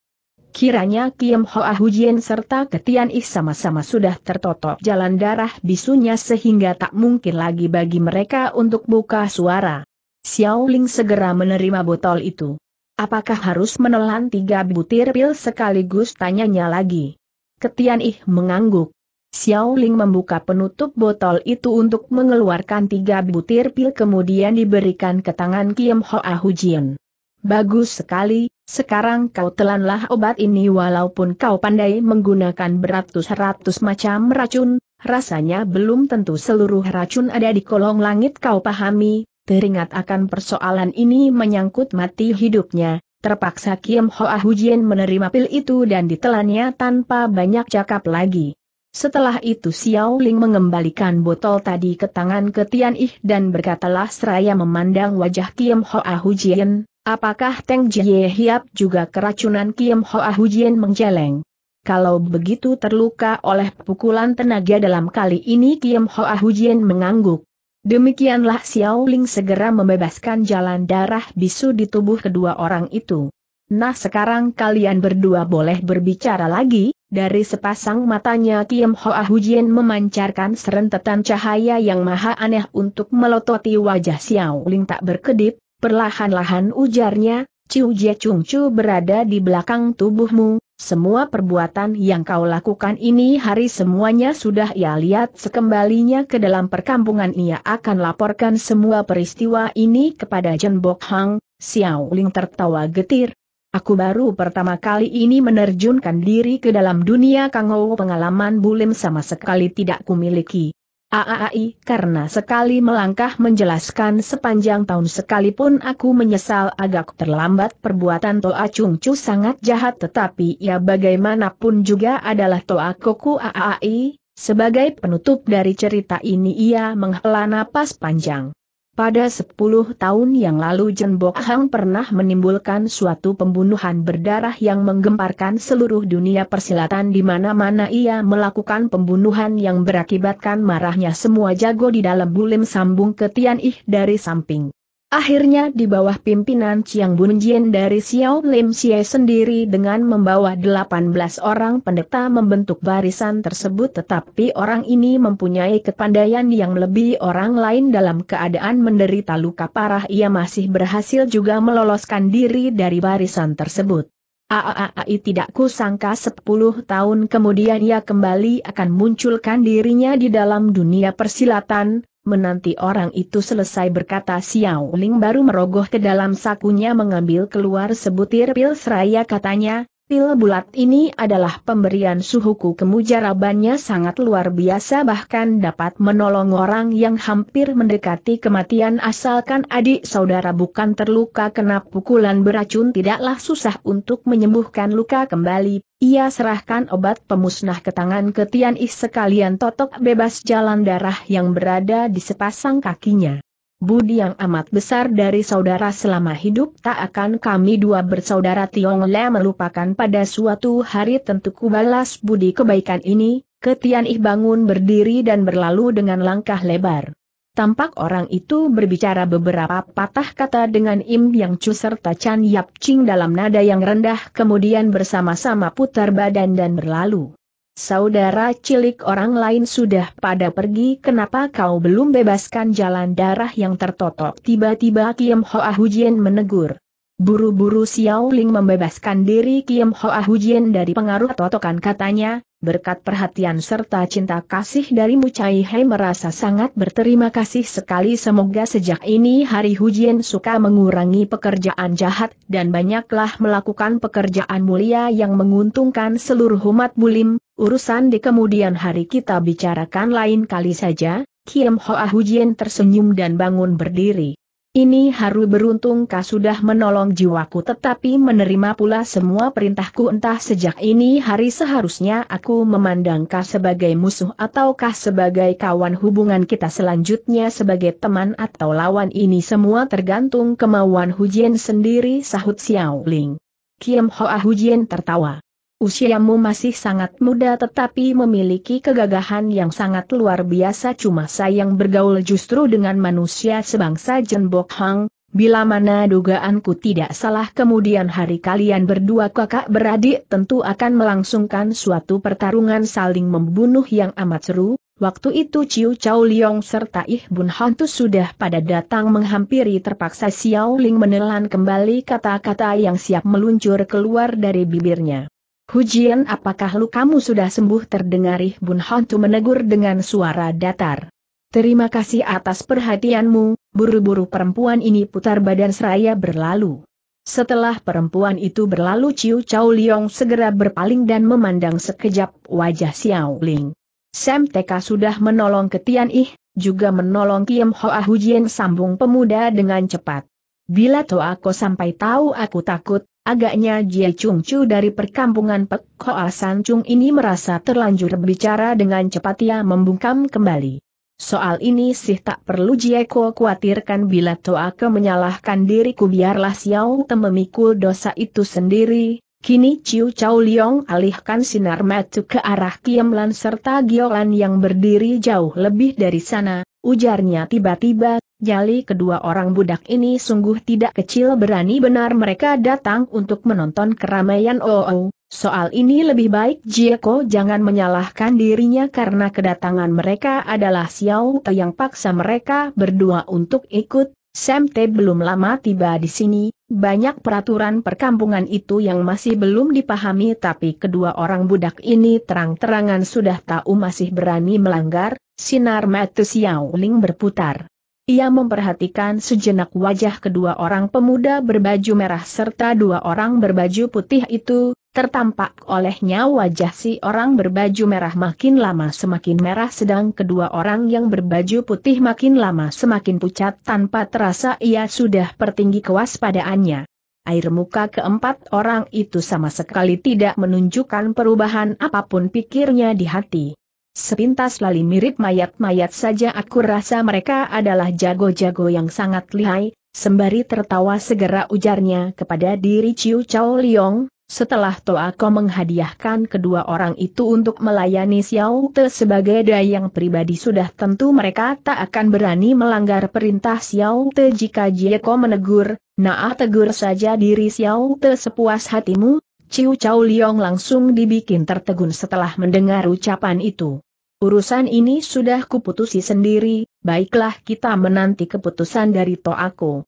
Kiranya Kiem Hoa Hujien serta Ketian Ih sama-sama sudah tertotok jalan darah bisunya sehingga tak mungkin lagi bagi mereka untuk buka suara. Xiao Ling segera menerima botol itu. Apakah harus menelan tiga butir pil sekaligus tanyanya lagi? Ketian Ih mengangguk. Xiao Ling membuka penutup botol itu untuk mengeluarkan tiga butir pil kemudian diberikan ke tangan Kim Hoa Hujian. Bagus sekali, sekarang kau telanlah obat ini walaupun kau pandai menggunakan beratus-ratus macam racun, rasanya belum tentu seluruh racun ada di kolong langit kau pahami, teringat akan persoalan ini menyangkut mati hidupnya, terpaksa Kim Hoa Hujien menerima pil itu dan ditelannya tanpa banyak cakap lagi. Setelah itu Xiao Ling mengembalikan botol tadi ke tangan Ketian Ih dan berkatalah seraya memandang wajah Kim Hoa Hujien, apakah Teng Jie Hiap juga keracunan Kim Hoa Hujien menjeleng? Kalau begitu terluka oleh pukulan tenaga dalam kali ini Kim Hoa Hujien mengangguk. Demikianlah Xiao Ling segera membebaskan jalan darah bisu di tubuh kedua orang itu. Nah sekarang kalian berdua boleh berbicara lagi, dari sepasang matanya Kiem Hoa Hujian memancarkan serentetan cahaya yang maha aneh untuk melototi wajah Xiao Ling tak berkedip, perlahan-lahan ujarnya, Ciu Jie Chung Chu berada di belakang tubuhmu, semua perbuatan yang kau lakukan ini hari semuanya sudah ia lihat sekembalinya ke dalam perkampungan ia akan laporkan semua peristiwa ini kepada Jen Bok Hang, Xiao Ling tertawa getir. Aku baru pertama kali ini menerjunkan diri ke dalam dunia Kangou pengalaman bulim sama sekali tidak kumiliki. AAI karena sekali melangkah menjelaskan sepanjang tahun sekalipun aku menyesal agak terlambat perbuatan Toa Chung Chu sangat jahat tetapi ya bagaimanapun juga adalah Toa Koku AAI, sebagai penutup dari cerita ini ia menghela napas panjang. Pada 10 tahun yang lalu Jen Bok Hang pernah menimbulkan suatu pembunuhan berdarah yang menggemparkan seluruh dunia persilatan di mana-mana ia melakukan pembunuhan yang berakibatkan marahnya semua jago di dalam bulim sambung ke Tian Ih dari samping. Akhirnya di bawah pimpinan Chiang Bun Jien dari Xiao Lim Xie sendiri dengan membawa 18 orang pendeta membentuk barisan tersebut tetapi orang ini mempunyai kepandaian yang lebih orang lain dalam keadaan menderita luka parah ia masih berhasil juga meloloskan diri dari barisan tersebut. Aaai tidak kusangka 10 tahun kemudian ia kembali akan munculkan dirinya di dalam dunia persilatan, Menanti orang itu selesai berkata Xiao Ling baru merogoh ke dalam sakunya mengambil keluar sebutir pil seraya katanya, Pil bulat ini adalah pemberian suhuku kemujarabannya sangat luar biasa bahkan dapat menolong orang yang hampir mendekati kematian asalkan adik saudara bukan terluka kena pukulan beracun tidaklah susah untuk menyembuhkan luka kembali. Ia serahkan obat pemusnah ke tangan ketian is sekalian totok bebas jalan darah yang berada di sepasang kakinya. Budi yang amat besar dari saudara selama hidup tak akan kami dua bersaudara Tiong Le melupakan pada suatu hari tentu kubalas budi kebaikan ini, Ketian Ih bangun berdiri dan berlalu dengan langkah lebar. Tampak orang itu berbicara beberapa patah kata dengan Im Yang Chu serta Chan Yap Ching dalam nada yang rendah kemudian bersama-sama putar badan dan berlalu. Saudara cilik orang lain sudah pada pergi kenapa kau belum bebaskan jalan darah yang tertotok? Tiba-tiba Kiam Hoa Hujian menegur. Buru-buru Xiao Ling membebaskan diri Kim Hoa Hujian dari pengaruh totokan katanya, berkat perhatian serta cinta kasih dari Mu Chai Hai merasa sangat berterima kasih sekali semoga sejak ini hari Hujian suka mengurangi pekerjaan jahat dan banyaklah melakukan pekerjaan mulia yang menguntungkan seluruh umat bulim, urusan di kemudian hari kita bicarakan lain kali saja, Kim Hoa Hujian tersenyum dan bangun berdiri. Ini haru beruntung kau sudah menolong jiwaku tetapi menerima pula semua perintahku entah sejak ini hari seharusnya aku memandang kau sebagai musuh ataukah sebagai kawan hubungan kita selanjutnya sebagai teman atau lawan ini semua tergantung kemauan Hujian sendiri sahut Xiao Ling. Kiem Hoa Hujian tertawa. Usiamu masih sangat muda tetapi memiliki kegagahan yang sangat luar biasa cuma sayang bergaul justru dengan manusia sebangsa Jenbok Hang, bila mana dugaanku tidak salah kemudian hari kalian berdua kakak beradik tentu akan melangsungkan suatu pertarungan saling membunuh yang amat seru, waktu itu Ciu Chau Liong serta Ih Bun Hantu sudah pada datang menghampiri terpaksa Xiao Ling menelan kembali kata-kata yang siap meluncur keluar dari bibirnya. Hujian apakah lukamu sudah sembuh terdengar Ih Bun Hontu menegur dengan suara datar. Terima kasih atas perhatianmu, buru-buru perempuan ini putar badan seraya berlalu. Setelah perempuan itu berlalu Ciu Chow Liong segera berpaling dan memandang sekejap wajah Xiao Ling. Sam Teka sudah menolong Ketian Ih, juga menolong Kiem Hoa Hujian sambung pemuda dengan cepat. Bila aku sampai tahu aku takut, Agaknya Jie Chung Chu dari perkampungan Pek Hoa San Chung ini merasa terlanjur berbicara dengan cepat ia membungkam kembali. Soal ini sih tak perlu Jie Ko khawatirkan bila Toake menyalahkan diriku biarlah Xiao Te memikul dosa itu sendiri, Kini Chiu Chao Liong alihkan sinar mata ke arah Kiamlan serta Giolan yang berdiri jauh lebih dari sana, ujarnya tiba-tiba, nyali kedua orang budak ini sungguh tidak kecil berani benar mereka datang untuk menonton keramaian OO. Oh oh. Soal ini lebih baik Jieko jangan menyalahkan dirinya karena kedatangan mereka adalah Xiao Te yang paksa mereka berdua untuk ikut, Semte belum lama tiba di sini, banyak peraturan perkampungan itu yang masih belum dipahami tapi kedua orang budak ini terang-terangan sudah tahu masih berani melanggar, sinar mata Xiao Ling berputar. Ia memperhatikan sejenak wajah kedua orang pemuda berbaju merah serta dua orang berbaju putih itu, Tertampak olehnya wajah si orang berbaju merah makin lama semakin merah sedang kedua orang yang berbaju putih makin lama semakin pucat tanpa terasa ia sudah pertinggi kewaspadaannya. Air muka keempat orang itu sama sekali tidak menunjukkan perubahan apapun pikirnya di hati. Sepintas lali mirip mayat-mayat saja aku rasa mereka adalah jago-jago yang sangat lihai, sembari tertawa segera ujarnya kepada diri Ciu Chao Liong, setelah Toako menghadiahkan kedua orang itu untuk melayani Xiao Te sebagai dayang pribadi sudah tentu mereka tak akan berani melanggar perintah Xiao Te jika Jieko menegur, Naah tegur saja diri Xiao Te sepuas hatimu, Ciu Chao Liong langsung dibikin tertegun setelah mendengar ucapan itu. Urusan ini sudah kuputusi sendiri, baiklah kita menanti keputusan dari Toako.